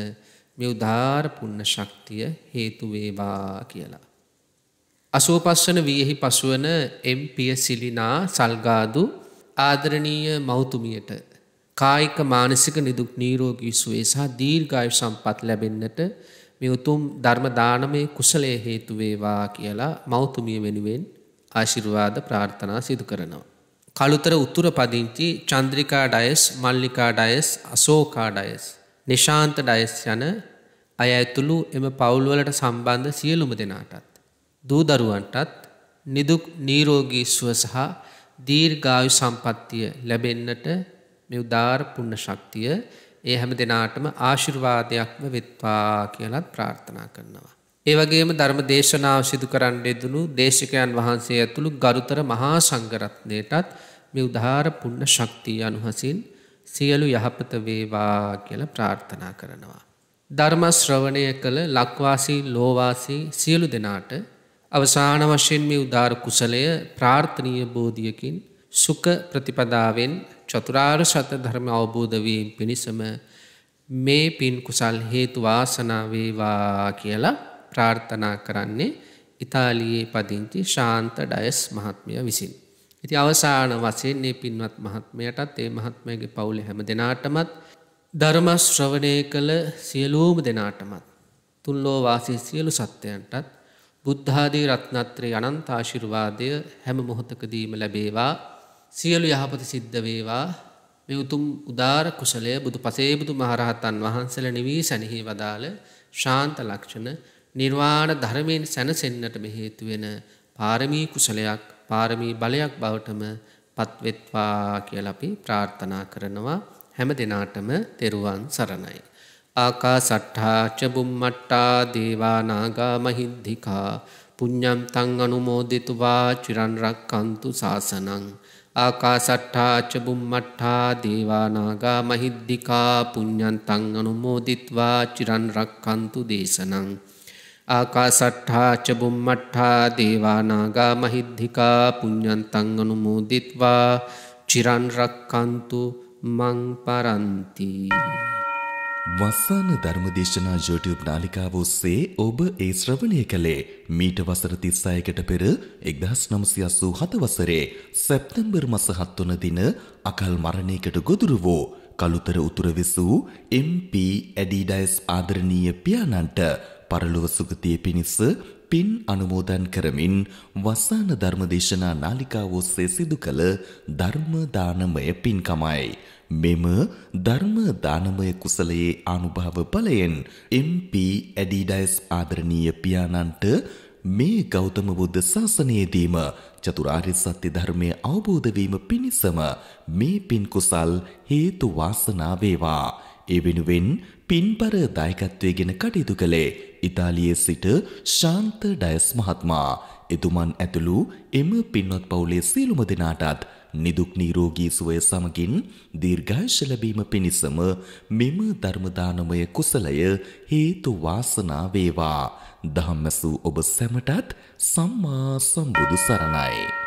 මේ උදාාර පුන්න ශක්තිය හේතුවේවා කියලා. අසුවපස්සන වියෙහි පසුවන එම්පිය සිලිනා සල්ගාදු ආදරණීය මෞතුමියට කායික මානසික නිදුක් නීරෝගී සුවේ සහ දීර්ඝායු සම්පත් ලැබෙන්නට මේ උතුම් ධර්ම දානමේ කුසලයේ හේතු වේවා කියලා මෞතුමිය වෙනුවෙන් ආශිර්වාද ප්‍රාර්ථනා සිදු කරනවා. කළුතර උතුර පදිංචි චන්ද්‍රිකා ඩයස්, මල්ලිකා ඩයස්, අශෝකා ඩයස්, නිශාන්ත ඩයස් යන අය ඇතුළු එම පවුල්වලට සම්බන්ධ සියලුම දෙනාටත් දූ දරුවන්ටත් නිදුක් නීරෝගී සුව සහ දීර්ඝායු සම්පන්නිය ලැබෙන්නට මේ උදාර පුණ්‍ය ශක්තිය ඒ හැම දෙනාටම ආශිර්වාදයක්ම වෙත්වා කියලත් ප්‍රාර්ථනා කරනවා. ඒ වගේම ධර්ම දේශනාව සිදු කරන්න යෙදුණු දේශකයන් වහන්සේ ඇතුළු ගරුතර මහා සංඝරත්නයටත් මේ උදාර පුණ්‍ය ශක්තිය අනුහසින් සියලු යහපත වේවා කියලා ප්‍රාර්ථනා කරනවා. ධර්ම ශ්‍රවණය කළ ලක්වාසී ලෝවාසී සියලු දෙනාට අවසාන වශයෙන් මේ උදාර කුසලය ප්‍රාර්ථනීය බෝධියකින් සුඛ ප්‍රතිපදාවෙන් චතුරාර් සත ධර්ම අවබෝධවීම් පිණිසම මේ පින් කුසල් හේතු වාසනාවේවා කියලා ප්‍රාර්ථනා කරන්නේ ඉතාලියේ පදිංචි ශාන්ත ඩයස් මහත්මය විසින්. ඉති අවසාන වසයෙන් ඒ පින්වත් මහත්මයටත් ඒ මහත්මයගේ පවුල හැම දෙනාටමත් ධර්මශ්‍රවණය කළ සියලූම දෙනාටමත්. තුන්ලෝ වාසී සියලු සත්‍යයන්ටත් බුද්ධාදී රත්නත්‍රය අනන්තාශිර්වාදය හැම මොහොතකදීම ලැබේවා සියලු යහපත සිද්ධ වේවා මේ උතුම් උදාර කුසලය බුදු පසේබුදු මහරහතන් වහන්සල නිවී සැනෙහි වදාළ ශාන්ත ලක්ෂණ නිර්වාණ ධර්මයෙන් සැනසෙන්නටම හේතුවෙන පාරමී කුසලයක් පාරමී බලයක් බවටම පත්වෙත්වා කියල අපි ප්‍රාර්ථනා කරනවා හැම දෙනාටම තෙරුවන් සරණයි. ආකා සට්හා චබුම්මට්ටා දේවානාගා මහිද්දිකා පුඤ්ඥම් තං අනුමෝදිතුවා චිරන්රක් කන්තු ශාසනං. ආකාසට්ඨාචබුම්මට්ඨා දේවානාගා මහිද්දිකා පුඤ්ඥන්තං අනුමෝදිත්වා චිරන් රක්කන්තු දේශනං. ආකාසට්ඨාචබුම්මට්ඨා දේවානාගා මහිද්දිකා පුඤ්ඥන්තං අනුමෝදිත්වා චිරන් රක්කන්තු මං පරන්තිී. වස්සාන ධර්මදේශනා YouTube නාලිකාව ඔස්සේ ඔබ ඒ ශ්‍රවණය කළේ මීට වසර 36කට පෙර 1987 වසරේ සැප්තැම්බර් මාස 7 වන දින අකල් මරණයකට ගොදුරු වූ කලුතර උතුර විසූ MP ඇඩීඩයිස් ආදරණීය පියාණන්ට පරලොව සුගතිය පිණිස පින් අනුමෝදන් කරමින් වස්සාන ධර්මදේශනා නාලිකාව ඔස්සේ සිදු කළ ධර්ම දානමය පින්කමයි මෙම ධර්ම දානමය කුසලයේ අනුභව ඵලයෙන් MP ඇඩිඩයිස් ආදරණීය පියාණන්ට මේ ගෞතම බුද්ධ ශාසනයේදීම චතුරාර්ය සත්‍ය ධර්මය අවබෝධ වීම පිණිසම මේ පින් කුසල් හේතු වාසනා වේවා. ඒ වෙනුවෙන් පින්පර දායකත්වයේගෙන කටයුතු කළේ ඉතාලියේ සිට ශාන්ත ඩයස් මහත්මයා එතුමන් ඇතුළු එම පින්වත් පවුලේ සියලුම දෙනාටත් නිදුක් නිරෝගී සුවය සමගින් දීර්ඝායුෂ ලැබීම පිණිසම මෙම ධර්ම දානමය කුසලය හේතු වාසනා වේවා. ධම්මසු ඔබ සැමටත් සම්මා සම්බුදු සරණයි.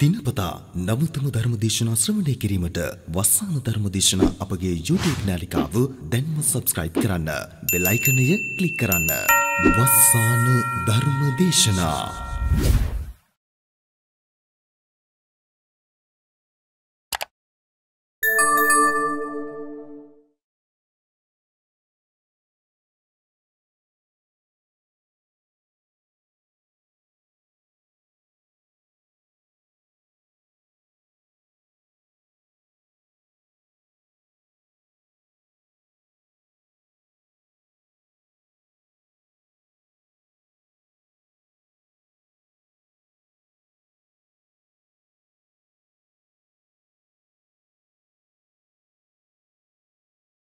දිනපතා නවතම ධර්මදේශනා ශ්‍රවණය කිරීමට වස්සාන ධර්මදේශනා අපගේ YouTube නාලිකාව දැන්ම subscribe කරන්න. බෙල් අයිකනය ක්ලික් කරන්න. වස්සාන ධර්මදේශනා